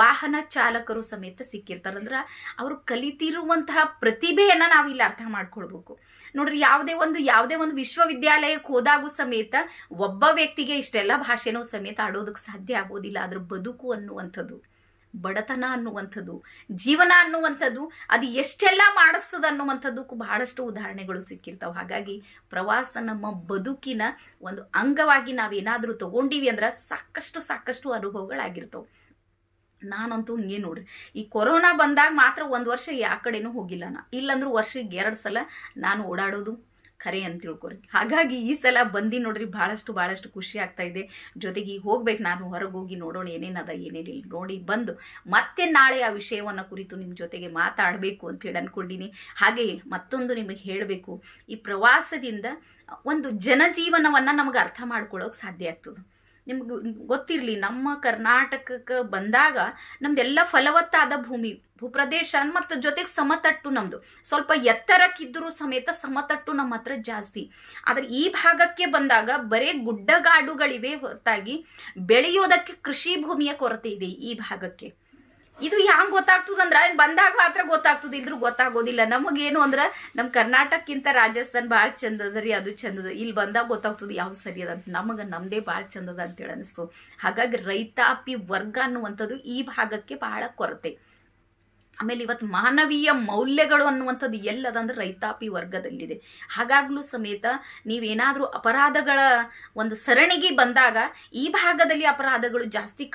ವಾಹನ ಚಾಲಕರು ಸಮೇತ ಸಿಕ್ಕಿರ್ತಾರೆ ಅಂದ್ರೆ ಅವರು ಕಲಿತಿರುವಂತಹ ಪ್ರತಿಭೆಯನ್ನು ಇಲ್ಲಿ ಅರ್ಥ ಮಾಡ್ಕೊಳ್ಬೇಕು ನೋಡ್ರಿ ಯಾವುದೇ ಒಂದು ಯಾವುದೇ ಒಂದು ವಿಶ್ವವಿದ್ಯಾಲಯಕ್ಕೆ ಹೋದಾಗೂ ಸಮೇತ ಒಬ್ಬ ವ್ಯಕ್ತಿಗೆ ಇಷ್ಟೆಲ್ಲ ಭಾಷೆನೂ ಸಮೇತ ಆಡೋದಕ್ಕೆ ಸಾಧ್ಯ ಆಗೋದಿಲ್ಲ ಅದ್ರ ಬದುಕು ಅನ್ನುವಂಥದ್ದು ಬಡತನ ಅನ್ನುವಂಥದ್ದು ಜೀವನ ಅನ್ನುವಂಥದ್ದು ಅದು ಎಷ್ಟೆಲ್ಲ ಮಾಡಿಸ್ತದ ಅನ್ನುವಂಥದ್ದಕ್ಕೂ ಬಹಳಷ್ಟು ಉದಾಹರಣೆಗಳು ಸಿಕ್ಕಿರ್ತಾವೆ ಹಾಗಾಗಿ ಪ್ರವಾಸ ನಮ್ಮ ಬದುಕಿನ ಒಂದು ಅಂಗವಾಗಿ ನಾವೇನಾದರೂ ತೊಗೊಂಡಿವಿ ಅಂದ್ರೆ ಸಾಕಷ್ಟು ಸಾಕಷ್ಟು ಅನುಭವಗಳಾಗಿರ್ತವೆ ನಾನಂತೂ ಹಿಂಗೆ ನೋಡ್ರಿ ಈ ಕೊರೋನಾ ಬಂದಾಗ ಮಾತ್ರ ಒಂದು ವರ್ಷ ಯಾವ ಕಡೆನೂ ಹೋಗಿಲ್ಲ ನಾ ಇಲ್ಲಂದ್ರೂ ವರ್ಷಕ್ಕೆ ಎರಡು ಸಲ ನಾನು ಓಡಾಡೋದು ಖರೆ ಅಂತ ತಿಳ್ಕೊರಿ ಹಾಗಾಗಿ ಈ ಸಲ ಬಂದಿ ನೋಡ್ರಿ ಭಾಳಷ್ಟು ಭಾಳಷ್ಟು ಖುಷಿ ಆಗ್ತಾ ಇದೆ ಜೊತೆಗೆ ಹೋಗ್ಬೇಕು ನಾನು ಹೊರಗೆ ಹೋಗಿ ನೋಡೋಣ ಏನೇನದ ಏನೇನಿಲ್ಲ ನೋಡಿ ಬಂದು ಮತ್ತೆ ನಾಳೆ ಆ ವಿಷಯವನ್ನು ಕುರಿತು ನಿಮ್ಮ ಜೊತೆಗೆ ಮಾತಾಡಬೇಕು ಅಂತ ಹೇಳಿ ಅನ್ಕೊಂಡಿನಿ ಹಾಗೆ ಮತ್ತೊಂದು ನಿಮಗೆ ಹೇಳಬೇಕು ಈ ಪ್ರವಾಸದಿಂದ ಒಂದು ಜನಜೀವನವನ್ನು ನಮಗೆ ಅರ್ಥ ಮಾಡ್ಕೊಳ್ಳೋಕೆ ಸಾಧ್ಯ ಆಗ್ತದೆ ನಿಮ್ಗೆ ಗೊತ್ತಿರಲಿ ನಮ್ಮ ಕರ್ನಾಟಕಕ್ಕೆ ಬಂದಾಗ ನಮ್ದೆಲ್ಲ ಫಲವತ್ತಾದ ಭೂಮಿ ಭೂಪ್ರದೇಶ ಮತ್ತು ಜೊತೆಗೆ ಸಮತಟ್ಟು ನಮ್ದು ಸ್ವಲ್ಪ ಎತ್ತರಕ್ಕಿದ್ದರೂ ಸಮೇತ ಸಮತಟ್ಟು ನಮ್ಮ ಹತ್ರ ಜಾಸ್ತಿ ಆದರೆ ಈ ಭಾಗಕ್ಕೆ ಬಂದಾಗ ಬರೇ ಗುಡ್ಡಗಾಡುಗಳಿವೆ ಹೊರತಾಗಿ ಬೆಳೆಯೋದಕ್ಕೆ ಕೃಷಿ ಭೂಮಿಯ ಕೊರತೆ ಇದೆ ಈ ಭಾಗಕ್ಕೆ ಇದು ಹ್ಯಾಂಗ ಗೊತ್ತಾಗ್ತದಂದ್ರ ಬಂದಾಗ ಮಾತ್ರ ಗೊತ್ತಾಗ್ತದ ಇಲ್ದ್ರು ಗೊತ್ತಾಗೋದಿಲ್ಲ ನಮಗೇನು ಅಂದ್ರ ನಮ್ ಕರ್ನಾಟಕಕ್ಕಿಂತ ರಾಜಸ್ಥಾನ್ ಭಾಳ ಚಂದದ ರೀ ಅದು ಚಂದದ ಇಲ್ಲಿ ಬಂದಾಗ ಗೊತ್ತಾಗ್ತದ ಯಾವ ಸರಿ ಅದಂತ ನಮಗ ನಮ್ದೇ ಭಾಳ ಚಂದದ ಅಂತೇಳಿ ಅನಿಸ್ತು ಹಾಗಾಗಿ ರೈತಾಪಿ ವರ್ಗ ಅನ್ನುವಂಥದ್ದು ಈ ಭಾಗಕ್ಕೆ ಬಹಳ ಕೊರತೆ ಆಮೇಲೆ ಇವತ್ತು ಮಾನವೀಯ ಮೌಲ್ಯಗಳು ಅನ್ನುವಂಥದ್ದು ಎಲ್ಲದಂದ್ರೆ ರೈತಾಪಿ ವರ್ಗದಲ್ಲಿದೆ ಹಾಗಾಗ್ಲೂ ಸಮೇತ ನೀವೇನಾದರೂ ಅಪರಾಧಗಳ ಒಂದು ಸರಣಿಗೆ ಬಂದಾಗ ಈ ಭಾಗದಲ್ಲಿ ಅಪರಾಧಗಳು ಜಾಸ್ತಿ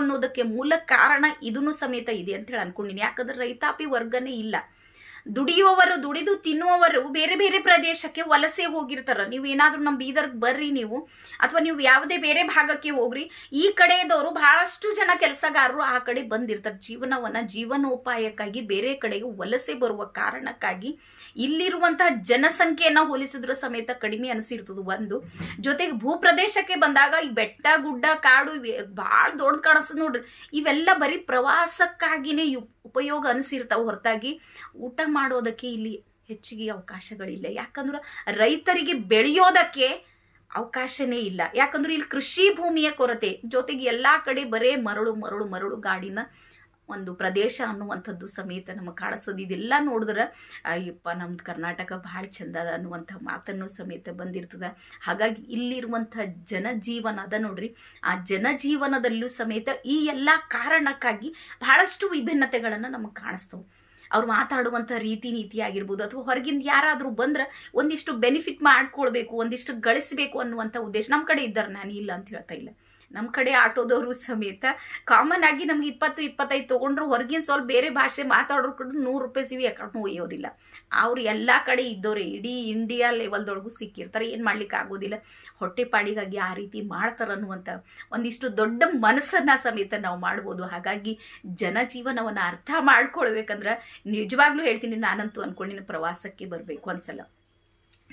ಅನ್ನೋದಕ್ಕೆ ಮೂಲ ಕಾರಣ ಇದನ್ನು ಸಮೇತ ಇದೆ ಅಂತ ಹೇಳಿ ಅನ್ಕೊಂಡಿನಿ ಯಾಕಂದ್ರೆ ರೈತಾಪಿ ವರ್ಗನೇ ಇಲ್ಲ ದುಡಿಯುವವರು ದುಡಿದು ತಿನ್ನುವವರು ಬೇರೆ ಬೇರೆ ಪ್ರದೇಶಕ್ಕೆ ವಲಸೆ ಹೋಗಿರ್ತಾರ ನೀವು ಏನಾದರೂ ನಮ್ಮ ಬೀದರ್ಗೆ ಬರ್ರಿ ನೀವು ಅಥವಾ ನೀವು ಯಾವುದೇ ಬೇರೆ ಭಾಗಕ್ಕೆ ಹೋಗ್ರಿ ಈ ಕಡೆಯದವರು ಬಹಳಷ್ಟು ಜನ ಕೆಲಸಗಾರರು ಆ ಕಡೆ ಬಂದಿರ್ತಾರೆ ಜೀವನವನ್ನ ಜೀವನೋಪಾಯಕ್ಕಾಗಿ ಬೇರೆ ಕಡೆಗೆ ವಲಸೆ ಬರುವ ಕಾರಣಕ್ಕಾಗಿ ಇಲ್ಲಿರುವಂತಹ ಜನಸಂಖ್ಯೆಯನ್ನ ಹೋಲಿಸಿದ್ರ ಸಮೇತ ಕಡಿಮೆ ಅನಿಸಿರ್ತದ ಒಂದು ಜೊತೆಗೆ ಭೂಪ್ರದೇಶಕ್ಕೆ ಬಂದಾಗ ಈ ಬೆಟ್ಟ ಗುಡ್ಡ ಕಾಡು ಬಹಳ ದೊಡ್ಡ ಕಾಣಿಸ್ತದೆ ನೋಡ್ರಿ ಇವೆಲ್ಲ ಬರೀ ಪ್ರವಾಸಕ್ಕಾಗಿನೇ ಯು ಉಪಯೋಗ ಅನಿಸಿರ್ತಾವೆ ಹೊರತಾಗಿ ಊಟ ಮಾಡೋದಕ್ಕೆ ಇಲ್ಲಿ ಹೆಚ್ಚಿಗೆ ಅವಕಾಶಗಳಿಲ್ಲ ಯಾಕಂದ್ರೆ ರೈತರಿಗೆ ಬೆಳೆಯೋದಕ್ಕೆ ಅವಕಾಶನೇ ಇಲ್ಲ ಯಾಕಂದ್ರೆ ಇಲ್ಲಿ ಕೃಷಿ ಭೂಮಿಯ ಕೊರತೆ ಜೊತೆಗೆ ಎಲ್ಲ ಕಡೆ ಬರೇ ಮರಳು ಮರಳು ಮರಳು ಗಾಡಿನ ಒಂದು ಪ್ರದೇಶ ಅನ್ನುವಂಥದ್ದು ಸಮೇತ ನಮಗೆ ಕಾಣಿಸ್ತದೆ ಇದೆಲ್ಲ ನೋಡಿದ್ರೆ ಅಯ್ಯಪ್ಪ ನಮ್ದು ಕರ್ನಾಟಕ ಭಾಳ ಚಂದ ಅದ ಅನ್ನುವಂಥ ಮಾತನ್ನು ಸಮೇತ ಬಂದಿರ್ತದೆ ಹಾಗಾಗಿ ಇಲ್ಲಿರುವಂಥ ಜನಜೀವನ ಅದ ನೋಡ್ರಿ ಆ ಜನಜೀವನದಲ್ಲೂ ಸಮೇತ ಈ ಎಲ್ಲ ಕಾರಣಕ್ಕಾಗಿ ಬಹಳಷ್ಟು ವಿಭಿನ್ನತೆಗಳನ್ನು ನಮಗೆ ಕಾಣಿಸ್ತವೆ ಅವ್ರು ಮಾತಾಡುವಂಥ ರೀತಿ ನೀತಿ ಆಗಿರ್ಬೋದು ಅಥವಾ ಹೊರಗಿಂದ ಯಾರಾದರೂ ಬಂದ್ರೆ ಒಂದಿಷ್ಟು ಬೆನಿಫಿಟ್ ಮಾಡ್ಕೊಳ್ಬೇಕು ಒಂದಿಷ್ಟು ಗಳಿಸಬೇಕು ಅನ್ನುವಂಥ ಉದ್ದೇಶ ನಮ್ಮ ಕಡೆ ಇದ್ದಾರೆ ನಾನು ಇಲ್ಲ ಅಂತ ಹೇಳ್ತಾ ಇಲ್ಲ ನಮ್ಮ ಕಡೆ ಆಟೋದವರು ಸಮೇತ ಕಾಮನ್ ಆಗಿ ನಮ್ಗೆ ಇಪ್ಪತ್ತು ಇಪ್ಪತ್ತೈದು ತೊಗೊಂಡ್ರು ಹೊರಗಿನ ಸ್ವಲ್ಪ ಬೇರೆ ಭಾಷೆ ಮಾತಾಡೋರು ಕೂಡ ನೂರು ರೂಪಾಯಿ ಸಿವಿ ಅಕೌಂಟ್ನು ಒಯ್ಯೋದಿಲ್ಲ ಅವ್ರು ಎಲ್ಲ ಕಡೆ ಇದ್ದೋರೆ ಇಡೀ ಇಂಡಿಯಾ ಲೆವೆಲ್ದೊಳಗು ಸಿಕ್ಕಿರ್ತಾರೆ ಏನು ಮಾಡ್ಲಿಕ್ಕೆ ಆಗೋದಿಲ್ಲ ಹೊಟ್ಟೆಪಾಡಿಗಾಗಿ ಆ ರೀತಿ ಮಾಡ್ತಾರೆ ಅನ್ನುವಂಥ ಒಂದಿಷ್ಟು ದೊಡ್ಡ ಮನಸ್ಸನ್ನು ಸಮೇತ ನಾವು ಮಾಡ್ಬೋದು ಹಾಗಾಗಿ ಜನಜೀವನವನ್ನು ಅರ್ಥ ಮಾಡ್ಕೊಳ್ಬೇಕಂದ್ರೆ ನಿಜವಾಗ್ಲೂ ಹೇಳ್ತೀನಿ ನಾನಂತೂ ಅಂದ್ಕೊಂಡಿನ ಪ್ರವಾಸಕ್ಕೆ ಬರಬೇಕು ಒಂದ್ಸಲ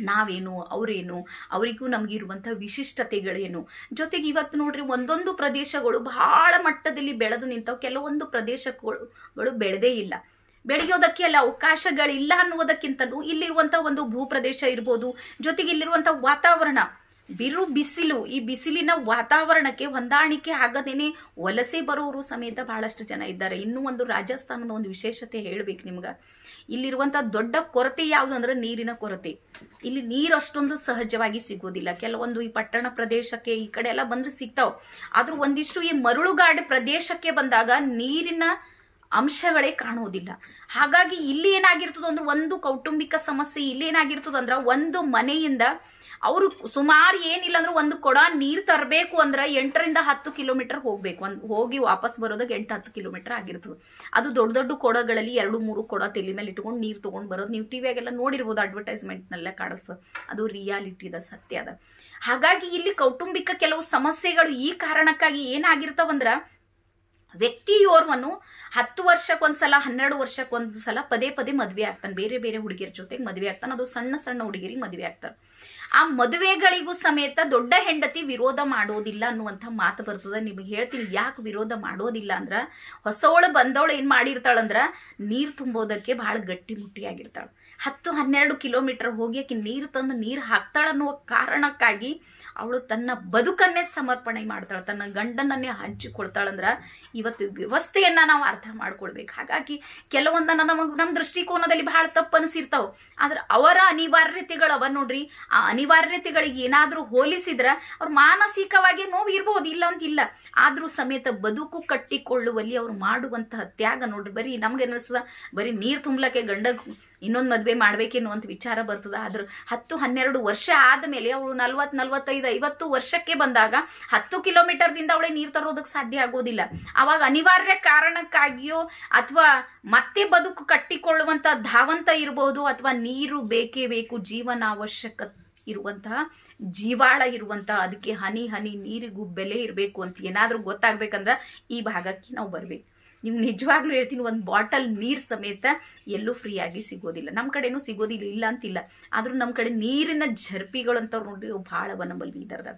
ನಾವೇನು ಅವರೇನು ಅವರಿಗೂ ಇರುವಂತಹ ವಿಶಿಷ್ಟತೆಗಳೇನು ಜೊತೆಗೆ ಇವತ್ತು ನೋಡ್ರಿ ಒಂದೊಂದು ಪ್ರದೇಶಗಳು ಬಹಳ ಮಟ್ಟದಲ್ಲಿ ಬೆಳೆದು ನಿಂತವು ಕೆಲವೊಂದು ಪ್ರದೇಶಗಳು ಬೆಳೆದೇ ಇಲ್ಲ ಬೆಳೆಯೋದಕ್ಕೆ ಅಲ್ಲ ಅವಕಾಶಗಳಿಲ್ಲ ಅನ್ನುವುದಕ್ಕಿಂತಲೂ ಇಲ್ಲಿರುವಂಥ ಒಂದು ಭೂಪ್ರದೇಶ ಇರ್ಬೋದು ಜೊತೆಗೆ ಇಲ್ಲಿರುವಂಥ ವಾತಾವರಣ ಬಿರು ಬಿಸಿಲು ಈ ಬಿಸಿಲಿನ ವಾತಾವರಣಕ್ಕೆ ಹೊಂದಾಣಿಕೆ ಆಗದೇನೆ ವಲಸೆ ಬರೋರು ಸಮೇತ ಬಹಳಷ್ಟು ಜನ ಇದ್ದಾರೆ ಇನ್ನೂ ಒಂದು ರಾಜಸ್ಥಾನದ ಒಂದು ವಿಶೇಷತೆ ಹೇಳ್ಬೇಕು ನಿಮ್ಗೆ ಇಲ್ಲಿರುವಂತ ದೊಡ್ಡ ಕೊರತೆ ಯಾವುದು ಅಂದ್ರೆ ನೀರಿನ ಕೊರತೆ ಇಲ್ಲಿ ನೀರು ಅಷ್ಟೊಂದು ಸಹಜವಾಗಿ ಸಿಗೋದಿಲ್ಲ ಕೆಲವೊಂದು ಈ ಪಟ್ಟಣ ಪ್ರದೇಶಕ್ಕೆ ಈ ಕಡೆ ಎಲ್ಲ ಬಂದ್ರೆ ಸಿಗ್ತಾವ್ ಆದ್ರೂ ಒಂದಿಷ್ಟು ಈ ಮರಳುಗಾಡು ಪ್ರದೇಶಕ್ಕೆ ಬಂದಾಗ ನೀರಿನ ಅಂಶಗಳೇ ಕಾಣುವುದಿಲ್ಲ ಹಾಗಾಗಿ ಇಲ್ಲಿ ಏನಾಗಿರ್ತದ ಅಂದ್ರೆ ಒಂದು ಕೌಟುಂಬಿಕ ಸಮಸ್ಯೆ ಇಲ್ಲಿ ಏನಾಗಿರ್ತದ ಅಂದ್ರೆ ಒಂದು ಮನೆಯಿಂದ ಅವರು ಸುಮಾರು ಏನಿಲ್ಲ ಅಂದ್ರೆ ಒಂದು ಕೊಡ ನೀರು ತರಬೇಕು ಅಂದ್ರೆ ಎಂಟರಿಂದ ಹತ್ತು ಕಿಲೋಮೀಟರ್ ಹೋಗ್ಬೇಕು ಒಂದ್ ಹೋಗಿ ವಾಪಸ್ ಬರೋದಾಗ ಎಂಟು ಹತ್ತು ಕಿಲೋಮೀಟರ್ ಆಗಿರ್ತದೆ ಅದು ದೊಡ್ಡ ದೊಡ್ಡ ಕೊಡಗಳಲ್ಲಿ ಎರಡು ಮೂರು ಕೊಡ ತಲೆ ಮೇಲೆ ಇಟ್ಕೊಂಡು ನೀರು ತಗೊಂಡ್ ಬರೋದು ನೀವು ಟಿವಿಯಾಗೆಲ್ಲ ನೋಡಿರ್ಬೋದು ಅಡ್ವರ್ಟೈಸ್ಮೆಂಟ್ನೆಲ್ಲ ಕಾಣಿಸ್ತದೆ ಅದು ರಿಯಾಲಿಟಿ ಅದ ಸತ್ಯ ಅದ ಹಾಗಾಗಿ ಇಲ್ಲಿ ಕೌಟುಂಬಿಕ ಕೆಲವು ಸಮಸ್ಯೆಗಳು ಈ ಕಾರಣಕ್ಕಾಗಿ ಏನಾಗಿರ್ತಾವಂದ್ರೆ ವ್ಯಕ್ತಿಯೋರ್ವನು ಹತ್ತು ವರ್ಷಕ್ಕೊಂದ್ಸಲ ಹನ್ನೆರಡು ವರ್ಷಕ್ಕೊಂದ್ಸಲ ಪದೇ ಪದೇ ಮದ್ವೆ ಆಗ್ತಾನೆ ಬೇರೆ ಬೇರೆ ಹುಡುಗಿಯರ ಜೊತೆಗೆ ಮದ್ವೆ ಆಗ್ತಾನೆ ಅದು ಸಣ್ಣ ಸಣ್ಣ ಹುಡುಗಿರಿಗೆ ಮದ್ವೆ ಆಗ್ತಾರೆ ಆ ಮದುವೆಗಳಿಗೂ ಸಮೇತ ದೊಡ್ಡ ಹೆಂಡತಿ ವಿರೋಧ ಮಾಡೋದಿಲ್ಲ ಅನ್ನುವಂಥ ಮಾತು ಬರ್ತದೆ ನಿಮಗೆ ಹೇಳ್ತೀನಿ ಯಾಕೆ ವಿರೋಧ ಮಾಡೋದಿಲ್ಲ ಅಂದ್ರೆ ಹೊಸವಳು ಬಂದವಳು ಏನು ಮಾಡಿರ್ತಾಳಂದ್ರೆ ನೀರು ತುಂಬೋದಕ್ಕೆ ಭಾಳ ಗಟ್ಟಿ ಮುಟ್ಟಿಯಾಗಿರ್ತಾಳೆ ಹತ್ತು ಹನ್ನೆರಡು ಕಿಲೋಮೀಟರ್ ಹೋಗಿ ಆಕೆ ನೀರು ತಂದು ನೀರು ಹಾಕ್ತಾಳನ್ನುವ ಕಾರಣಕ್ಕಾಗಿ ಅವಳು ತನ್ನ ಬದುಕನ್ನೇ ಸಮರ್ಪಣೆ ಮಾಡ್ತಾಳೆ ತನ್ನ ಗಂಡನನ್ನೇ ಹಂಚಿಕೊಳ್ತಾಳಂದ್ರ ಇವತ್ತು ವ್ಯವಸ್ಥೆಯನ್ನ ನಾವು ಅರ್ಥ ಮಾಡ್ಕೊಳ್ಬೇಕು ಹಾಗಾಗಿ ಕೆಲವೊಂದನ್ನ ನಮಗೆ ನಮ್ಮ ದೃಷ್ಟಿಕೋನದಲ್ಲಿ ಬಹಳ ತಪ್ಪು ಅನಿಸಿರ್ತಾವೆ ಆದ್ರೆ ಅವರ ಅನಿವಾರ್ಯತೆಗಳು ಅವ ನೋಡ್ರಿ ಆ ಅನಿವಾರ್ಯತೆಗಳಿಗೆ ಏನಾದರೂ ಹೋಲಿಸಿದ್ರ ಅವ್ರ ಮಾನಸಿಕವಾಗಿ ನೋವು ಇರ್ಬೋದು ಇಲ್ಲ ಇಲ್ಲ ಆದ್ರೂ ಸಮೇತ ಬದುಕು ಕಟ್ಟಿಕೊಳ್ಳುವಲ್ಲಿ ಅವ್ರು ಮಾಡುವಂತಹ ತ್ಯಾಗ ನೋಡ್ರಿ ಬರೀ ನಮ್ಗೆ ಅನ್ನಿಸ್ತದ ಬರೀ ನೀರು ತುಂಬಲಕ್ಕೆ ಗಂಡ ಇನ್ನೊಂದು ಮದುವೆ ಮಾಡ್ಬೇಕೆನ್ನುವಂತ ಅಂತ ವಿಚಾರ ಬರ್ತದ ಆದ್ರೆ ಹತ್ತು ಹನ್ನೆರಡು ವರ್ಷ ಆದ್ಮೇಲೆ ಅವಳು ನಲ್ವತ್ ನಲ್ವತ್ತೈದು ಐವತ್ತು ವರ್ಷಕ್ಕೆ ಬಂದಾಗ ಹತ್ತು ದಿಂದ ಅವಳೆ ನೀರು ತರೋದಕ್ಕೆ ಸಾಧ್ಯ ಆಗೋದಿಲ್ಲ ಅವಾಗ ಅನಿವಾರ್ಯ ಕಾರಣಕ್ಕಾಗಿಯೋ ಅಥವಾ ಮತ್ತೆ ಬದುಕು ಕಟ್ಟಿಕೊಳ್ಳುವಂತ ಧಾವಂತ ಇರಬಹುದು ಅಥವಾ ನೀರು ಬೇಕೇ ಬೇಕು ಜೀವನ ಅವಶ್ಯಕ ಇರುವಂತಹ ಜೀವಾಳ ಇರುವಂತ ಅದಕ್ಕೆ ಹನಿ ಹನಿ ನೀರಿಗೂ ಬೆಲೆ ಇರಬೇಕು ಅಂತ ಏನಾದರೂ ಗೊತ್ತಾಗ್ಬೇಕಂದ್ರೆ ಈ ಭಾಗಕ್ಕೆ ನಾವು ಬರಬೇಕು ನಿಮ್ಗೆ ನಿಜವಾಗ್ಲೂ ಹೇಳ್ತೀನಿ ಒಂದು ಬಾಟಲ್ ನೀರು ಸಮೇತ ಎಲ್ಲೂ ಫ್ರೀಯಾಗಿ ಸಿಗೋದಿಲ್ಲ ನಮ್ಮ ಕಡೆನೂ ಸಿಗೋದಿಲ್ಲ ಇಲ್ಲ ಅಂತಿಲ್ಲ ಆದರೂ ನಮ್ಮ ಕಡೆ ನೀರಿನ ಜರ್ಪಿಗಳು ನೋಡ್ರಿ ನೋಡಿ ಭಾಳ ಬನಬಲ್ ಬೀದರ್ದಾಗ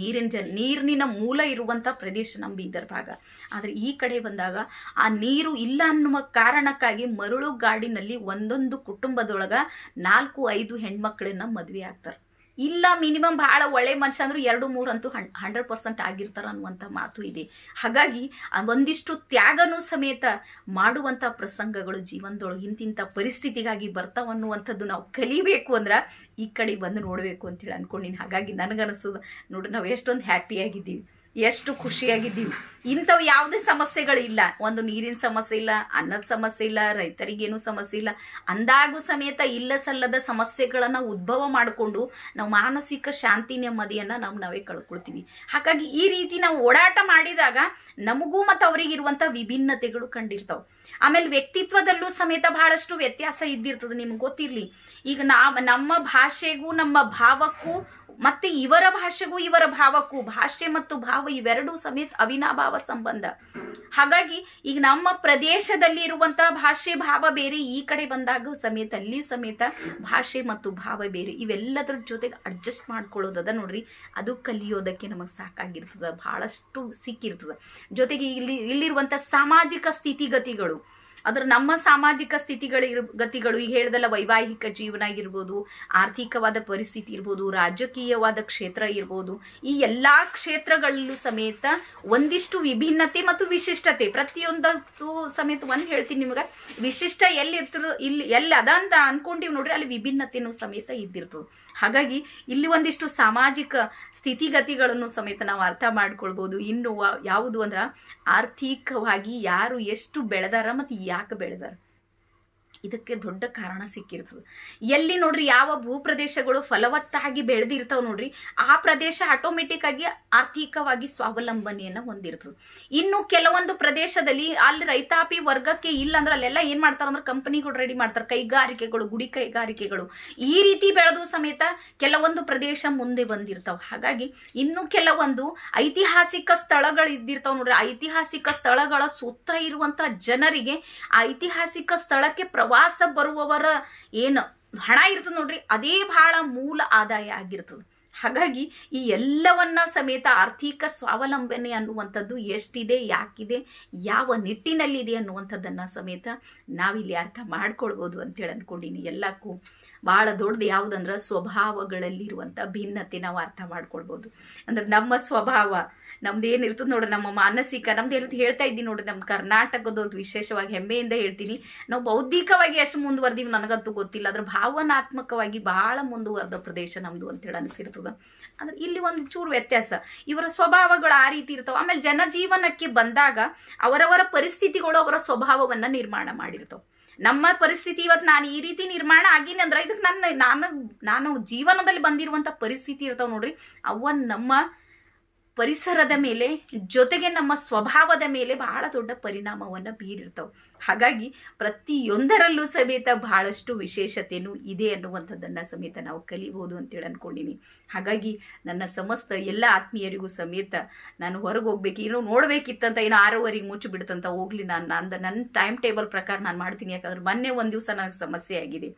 ನೀರಿನ ಜ ನೀರಿನ ಮೂಲ ಇರುವಂಥ ಪ್ರದೇಶ ನಮ್ಮ ಬೀದರ್ ಭಾಗ ಆದರೆ ಈ ಕಡೆ ಬಂದಾಗ ಆ ನೀರು ಇಲ್ಲ ಅನ್ನುವ ಕಾರಣಕ್ಕಾಗಿ ಮರಳು ಗಾಡಿನಲ್ಲಿ ಒಂದೊಂದು ಕುಟುಂಬದೊಳಗೆ ನಾಲ್ಕು ಐದು ಹೆಣ್ಮಕ್ಳನ್ನ ಮದುವೆ ಆಗ್ತಾರೆ ಇಲ್ಲ ಮಿನಿಮಮ್ ಬಹಳ ಒಳ್ಳೆ ಮನುಷ್ಯ ಅಂದ್ರೂ ಎರಡು ಮೂರಂತೂ ಹಣ್ ಹಂಡ್ರೆಡ್ ಪರ್ಸೆಂಟ್ ಆಗಿರ್ತಾರ ಅನ್ನುವಂಥ ಮಾತು ಇದೆ ಹಾಗಾಗಿ ಒಂದಿಷ್ಟು ತ್ಯಾಗನೂ ಸಮೇತ ಮಾಡುವಂಥ ಪ್ರಸಂಗಗಳು ಜೀವನದೊಳಗೆ ಇಂತಿಂಥ ಪರಿಸ್ಥಿತಿಗಾಗಿ ಅನ್ನುವಂಥದ್ದು ನಾವು ಕಲಿಬೇಕು ಅಂದ್ರೆ ಈ ಕಡೆ ಬಂದು ನೋಡಬೇಕು ಅಂತೇಳಿ ಅನ್ಕೊಂಡಿನಿ ಹಾಗಾಗಿ ನನಗನ್ನಿಸೋದು ನೋಡಿ ನಾವು ಎಷ್ಟೊಂದು ಹ್ಯಾಪಿಯಾಗಿದ್ದೀವಿ ಎಷ್ಟು ಖುಷಿಯಾಗಿದ್ದೀವಿ ಇಂಥವು ಯಾವುದೇ ಸಮಸ್ಯೆಗಳಿಲ್ಲ ಒಂದು ನೀರಿನ ಸಮಸ್ಯೆ ಇಲ್ಲ ಅನ್ನದ ಸಮಸ್ಯೆ ಇಲ್ಲ ರೈತರಿಗೇನು ಸಮಸ್ಯೆ ಇಲ್ಲ ಅಂದಾಗೂ ಸಮೇತ ಇಲ್ಲ ಸಲ್ಲದ ಸಮಸ್ಯೆಗಳನ್ನು ಉದ್ಭವ ಮಾಡಿಕೊಂಡು ನಾವು ಮಾನಸಿಕ ಶಾಂತಿ ನೆಮ್ಮದಿಯನ್ನು ನಾವು ನಾವೇ ಕಳ್ಕೊಳ್ತೀವಿ ಹಾಗಾಗಿ ಈ ರೀತಿ ನಾವು ಓಡಾಟ ಮಾಡಿದಾಗ ನಮಗೂ ಮತ್ತು ಅವರಿಗಿರುವಂಥ ವಿಭಿನ್ನತೆಗಳು ಕಂಡಿರ್ತಾವೆ ಆಮೇಲೆ ವ್ಯಕ್ತಿತ್ವದಲ್ಲೂ ಸಮೇತ ಬಹಳಷ್ಟು ವ್ಯತ್ಯಾಸ ಇದ್ದಿರ್ತದೆ ನಿಮ್ಗೆ ಗೊತ್ತಿರಲಿ ಈಗ ನಾ ನಮ್ಮ ಭಾಷೆಗೂ ನಮ್ಮ ಭಾವಕ್ಕೂ ಮತ್ತೆ ಇವರ ಭಾಷೆಗೂ ಇವರ ಭಾವಕ್ಕೂ ಭಾಷೆ ಮತ್ತು ಭಾವ ಇವೆರಡೂ ಸಮೇತ ಅವಿನಾಭಾವ ಭಾವ ಸಂಬಂಧ ಹಾಗಾಗಿ ಈಗ ನಮ್ಮ ಪ್ರದೇಶದಲ್ಲಿ ಇರುವಂತಹ ಭಾಷೆ ಭಾವ ಬೇರೆ ಈ ಕಡೆ ಬಂದಾಗ ಸಮೇತ ಅಲ್ಲಿಯೂ ಸಮೇತ ಭಾಷೆ ಮತ್ತು ಭಾವ ಬೇರೆ ಇವೆಲ್ಲದರ ಜೊತೆಗೆ ಅಡ್ಜಸ್ಟ್ ಮಾಡ್ಕೊಳ್ಳೋದದ ನೋಡ್ರಿ ಅದು ಕಲಿಯೋದಕ್ಕೆ ನಮಗೆ ಸಾಕಾಗಿರ್ತದ ಬಹಳಷ್ಟು ಸಿಕ್ಕಿರ್ತದ ಜೊತೆಗೆ ಇಲ್ಲಿ ಇಲ್ಲಿರುವಂಥ ಸಾಮಾಜಿಕ ಸ್ಥಿತಿಗತಿಗಳು ಅದ್ರ ನಮ್ಮ ಸಾಮಾಜಿಕ ಸ್ಥಿತಿಗಳು ಗತಿಗಳು ಈಗ ಹೇಳ್ದಲ್ಲ ವೈವಾಹಿಕ ಜೀವನ ಇರ್ಬೋದು ಆರ್ಥಿಕವಾದ ಪರಿಸ್ಥಿತಿ ಇರ್ಬೋದು ರಾಜಕೀಯವಾದ ಕ್ಷೇತ್ರ ಇರ್ಬೋದು ಈ ಎಲ್ಲಾ ಕ್ಷೇತ್ರಗಳಲ್ಲೂ ಸಮೇತ ಒಂದಿಷ್ಟು ವಿಭಿನ್ನತೆ ಮತ್ತು ವಿಶಿಷ್ಟತೆ ಪ್ರತಿಯೊಂದಕ್ಕೂ ಸಮೇತ ಒಂದು ಹೇಳ್ತೀನಿ ನಿಮಗೆ ವಿಶಿಷ್ಟ ಎಲ್ಲಿ ಎಲ್ಲಿ ಅದ ಅಂತ ಅನ್ಕೊಂಡಿವಿ ನೋಡ್ರಿ ಅಲ್ಲಿ ವಿಭಿನ್ನತೆನೂ ಸಮೇತ ಇದ್ದಿರ್ತದೆ ಹಾಗಾಗಿ ಇಲ್ಲಿ ಒಂದಿಷ್ಟು ಸಾಮಾಜಿಕ ಸ್ಥಿತಿಗತಿಗಳನ್ನು ಸಮೇತ ನಾವು ಅರ್ಥ ಮಾಡ್ಕೊಳ್ಬೋದು ಇನ್ನು ಯಾವುದು ಅಂದ್ರೆ ಆರ್ಥಿಕವಾಗಿ ಯಾರು ಎಷ್ಟು ಬೆಳೆದಾರ ಮತ್ತು ಯಾಕೆ ಬೆಳೆದಾರ ಇದಕ್ಕೆ ದೊಡ್ಡ ಕಾರಣ ಸಿಕ್ಕಿರ್ತದೆ ಎಲ್ಲಿ ನೋಡ್ರಿ ಯಾವ ಭೂಪ್ರದೇಶಗಳು ಫಲವತ್ತಾಗಿ ಬೆಳೆದಿರ್ತಾವೆ ನೋಡ್ರಿ ಆ ಪ್ರದೇಶ ಆಟೋಮೆಟಿಕ್ ಆಗಿ ಆರ್ಥಿಕವಾಗಿ ಸ್ವಾವಲಂಬನೆಯನ್ನು ಹೊಂದಿರ್ತದೆ ಇನ್ನು ಕೆಲವೊಂದು ಪ್ರದೇಶದಲ್ಲಿ ಅಲ್ಲಿ ರೈತಾಪಿ ವರ್ಗಕ್ಕೆ ಇಲ್ಲ ಅಂದ್ರೆ ಅಲ್ಲೆಲ್ಲ ಏನು ಮಾಡ್ತಾರೆ ಅಂದ್ರೆ ಕಂಪನಿಗಳು ರೆಡಿ ಮಾಡ್ತಾರೆ ಕೈಗಾರಿಕೆಗಳು ಗುಡಿ ಕೈಗಾರಿಕೆಗಳು ಈ ರೀತಿ ಬೆಳೆದು ಸಮೇತ ಕೆಲವೊಂದು ಪ್ರದೇಶ ಮುಂದೆ ಬಂದಿರ್ತಾವೆ ಹಾಗಾಗಿ ಇನ್ನು ಕೆಲವೊಂದು ಐತಿಹಾಸಿಕ ಸ್ಥಳಗಳು ಇದ್ದಿರ್ತಾವೆ ನೋಡ್ರಿ ಐತಿಹಾಸಿಕ ಸ್ಥಳಗಳ ಸುತ್ತ ಇರುವಂತಹ ಜನರಿಗೆ ಐತಿಹಾಸಿಕ ಸ್ಥಳಕ್ಕೆ ಪ್ರ ಪ್ರವಾಸ ಬರುವವರ ಏನು ಹಣ ಇರ್ತದೆ ನೋಡ್ರಿ ಅದೇ ಬಹಳ ಮೂಲ ಆದಾಯ ಆಗಿರ್ತದೆ ಹಾಗಾಗಿ ಈ ಎಲ್ಲವನ್ನ ಸಮೇತ ಆರ್ಥಿಕ ಸ್ವಾವಲಂಬನೆ ಅನ್ನುವಂಥದ್ದು ಎಷ್ಟಿದೆ ಯಾಕಿದೆ ಯಾವ ನಿಟ್ಟಿನಲ್ಲಿದೆ ಅನ್ನುವಂಥದ್ದನ್ನು ಸಮೇತ ನಾವಿಲ್ಲಿ ಅರ್ಥ ಮಾಡ್ಕೊಳ್ಬೋದು ಅಂತೇಳಿ ಅಂದ್ಕೊಂಡಿನಿ ಎಲ್ಲಕ್ಕೂ ಭಾಳ ದೊಡ್ಡದು ಯಾವುದಂದ್ರೆ ಸ್ವಭಾವಗಳಲ್ಲಿರುವಂಥ ಭಿನ್ನತೆ ನಾವು ಅರ್ಥ ಮಾಡ್ಕೊಳ್ಬೋದು ಅಂದ್ರೆ ನಮ್ಮ ಸ್ವಭಾವ ನಮ್ದು ಏನಿರ್ತದ ನೋಡ್ರಿ ನಮ್ಮ ಮಾನಸಿಕ ನಮ್ದು ಎಲ್ಲ ಹೇಳ್ತಾ ಇದ್ದೀನಿ ನೋಡ್ರಿ ನಮ್ಮ ಒಂದು ವಿಶೇಷವಾಗಿ ಹೆಮ್ಮೆಯಿಂದ ಹೇಳ್ತೀನಿ ನಾವು ಬೌದ್ಧಿಕವಾಗಿ ಎಷ್ಟು ಮುಂದುವರೆದೀವಿ ನನಗಂತೂ ಗೊತ್ತಿಲ್ಲ ಅದ್ರ ಭಾವನಾತ್ಮಕವಾಗಿ ಬಹಳ ಮುಂದುವರೆದ ಪ್ರದೇಶ ನಮ್ಮದು ಅಂತೇಳಿ ಅನಿಸಿರ್ತದೆ ಅಂದ್ರೆ ಇಲ್ಲಿ ಒಂದು ಚೂರು ವ್ಯತ್ಯಾಸ ಇವರ ಸ್ವಭಾವಗಳು ಆ ರೀತಿ ಇರ್ತವೆ ಆಮೇಲೆ ಜನಜೀವನಕ್ಕೆ ಬಂದಾಗ ಅವರವರ ಪರಿಸ್ಥಿತಿಗಳು ಅವರ ಸ್ವಭಾವವನ್ನು ನಿರ್ಮಾಣ ಮಾಡಿರ್ತವೆ ನಮ್ಮ ಪರಿಸ್ಥಿತಿ ಇವತ್ತು ನಾನು ಈ ರೀತಿ ನಿರ್ಮಾಣ ಆಗೀನಿ ಅಂದ್ರೆ ಇದಕ್ಕೆ ನನ್ನ ನಾನು ನಾನು ಜೀವನದಲ್ಲಿ ಬಂದಿರುವಂಥ ಪರಿಸ್ಥಿತಿ ಇರ್ತಾವೆ ನೋಡ್ರಿ ಅವನ್ ನಮ್ಮ ಪರಿಸರದ ಮೇಲೆ ಜೊತೆಗೆ ನಮ್ಮ ಸ್ವಭಾವದ ಮೇಲೆ ಬಹಳ ದೊಡ್ಡ ಪರಿಣಾಮವನ್ನು ಬೀರಿರ್ತವೆ ಹಾಗಾಗಿ ಪ್ರತಿಯೊಂದರಲ್ಲೂ ಸಮೇತ ಬಹಳಷ್ಟು ವಿಶೇಷತೆಯೂ ಇದೆ ಅನ್ನುವಂಥದ್ದನ್ನು ಸಮೇತ ನಾವು ಕಲಿಬೋದು ಅಂತೇಳಿ ಅನ್ಕೊಂಡಿನಿ ಹಾಗಾಗಿ ನನ್ನ ಸಮಸ್ತ ಎಲ್ಲ ಆತ್ಮೀಯರಿಗೂ ಸಮೇತ ನಾನು ಹೊರಗೆ ಹೋಗ್ಬೇಕು ಏನೋ ನೋಡಬೇಕಿತ್ತಂತ ಏನೋ ಆರೂವರೆಗೆ ಮುಚ್ಚಿಬಿಡ್ತಂತ ಹೋಗ್ಲಿ ನಾನು ನಂದು ನನ್ನ ಟೈಮ್ ಟೇಬಲ್ ಪ್ರಕಾರ ನಾನು ಮಾಡ್ತೀನಿ ಯಾಕಂದ್ರೆ ಮೊನ್ನೆ ಒಂದು ದಿವಸ ನನಗೆ ಸಮಸ್ಯೆ ಆಗಿದೆ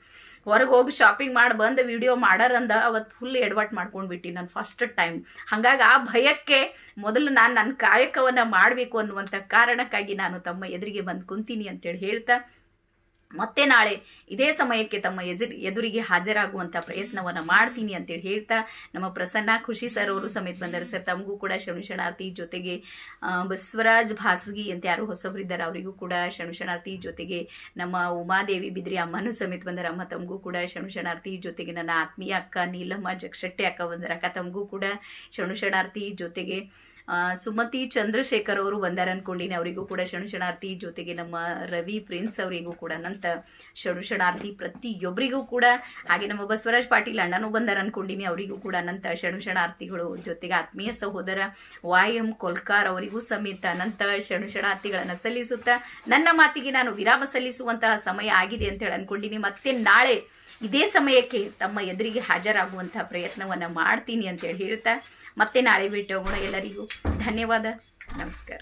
ಹೊರಗೆ ಹೋಗಿ ಶಾಪಿಂಗ್ ಮಾಡಿ ಬಂದು ವಿಡಿಯೋ ಮಾಡಾರಂದ ಅವತ್ತು ಫುಲ್ ಎಡವಾಟ್ ಮಾಡ್ಕೊಂಡ್ಬಿಟ್ಟು ನಾನು ಫಸ್ಟ್ ಟೈಮ್ ಹಾಗಾಗಿ ಆ ಭಯಕ್ಕೆ ಮೊದಲು ನಾನು ನನ್ನ ಕಾಯಕವನ್ನು ಮಾಡಬೇಕು ಅನ್ನುವಂಥ ಕಾರಣಕ್ಕಾಗಿ ನಾನು ತಮ್ಮ ಎದುರಿಗೆ ಬಂದು ಕುಂತೀನಿ ಅಂತೇಳಿ ಹೇಳ್ತಾ ಮತ್ತೆ ನಾಳೆ ಇದೇ ಸಮಯಕ್ಕೆ ತಮ್ಮ ಎದುರು ಎದುರಿಗೆ ಹಾಜರಾಗುವಂಥ ಪ್ರಯತ್ನವನ್ನು ಮಾಡ್ತೀನಿ ಅಂತೇಳಿ ಹೇಳ್ತಾ ನಮ್ಮ ಪ್ರಸನ್ನ ಖುಷಿ ಸರ್ ಅವರು ಸಮೇತ ಬಂದರು ಸರ್ ತಮಗೂ ಕೂಡ ಶರಣು ಶರಣಾರ್ಥಿ ಜೊತೆಗೆ ಬಸವರಾಜ್ ಭಾಸ್ಗಿ ಅಂತ ಯಾರು ಹೊಸಬರಿದ್ದಾರೆ ಅವರಿಗೂ ಕೂಡ ಶರಣು ಶರಣಾರ್ಥಿ ಜೊತೆಗೆ ನಮ್ಮ ಉಮಾದೇವಿ ಬಿದ್ರಿ ಅಮ್ಮನೂ ಸಮೇತ ಬಂದರು ಅಮ್ಮ ತಮಗೂ ಕೂಡ ಶರಣು ಶರಣಾರ್ಥಿ ಜೊತೆಗೆ ನನ್ನ ಆತ್ಮೀಯ ಅಕ್ಕ ನೀಲಮ್ಮ ಜಗಶೆಟ್ಟೆ ಅಕ್ಕ ಬಂದರು ಅಕ್ಕ ತಮಗೂ ಕೂಡ ಶರಣು ಶರಣಾರ್ಥಿ ಜೊತೆಗೆ ಸುಮತಿ ಚಂದ್ರಶೇಖರ್ ಅವರು ಬಂದಾರ ಅನ್ಕೊಂಡಿನಿ ಅವರಿಗೂ ಕೂಡ ಶರಣಾರ್ಥಿ ಜೊತೆಗೆ ನಮ್ಮ ರವಿ ಪ್ರಿನ್ಸ್ ಅವರಿಗೂ ಕೂಡ ನಂತ ಶರಣಾರ್ಥಿ ಪ್ರತಿಯೊಬ್ಬರಿಗೂ ಕೂಡ ಹಾಗೆ ನಮ್ಮ ಬಸವರಾಜ್ ಪಾಟೀಲ್ ಅಣ್ಣನೂ ಬಂದಾರ ಅನ್ಕೊಂಡಿನಿ ಅವರಿಗೂ ಕೂಡ ನಂತ ಶರಣಾರ್ಥಿಗಳು ಜೊತೆಗೆ ಆತ್ಮೀಯ ಸಹೋದರ ವಾಯ್ ಎಂ ಕೊಲ್ಕಾರ್ ಅವರಿಗೂ ಸಮೇತ ನಂತ ಶರಣಾರ್ಥಿಗಳನ್ನ ಸಲ್ಲಿಸುತ್ತಾ ನನ್ನ ಮಾತಿಗೆ ನಾನು ವಿರಾಮ ಸಲ್ಲಿಸುವಂತಹ ಸಮಯ ಆಗಿದೆ ಅಂತ ಹೇಳಿ ಅನ್ಕೊಂಡಿನಿ ಮತ್ತೆ ನಾಳೆ ಇದೇ ಸಮಯಕ್ಕೆ ತಮ್ಮ ಎದುರಿಗೆ ಹಾಜರಾಗುವಂತಹ ಪ್ರಯತ್ನವನ್ನು ಮಾಡ್ತೀನಿ ಅಂತೇಳಿ ಹೇಳ್ತಾ ಮತ್ತೆ ನಾಳೆ ಭೇಟಿ ಹೋಗೋಣ ಎಲ್ಲರಿಗೂ ಧನ್ಯವಾದ ನಮಸ್ಕಾರ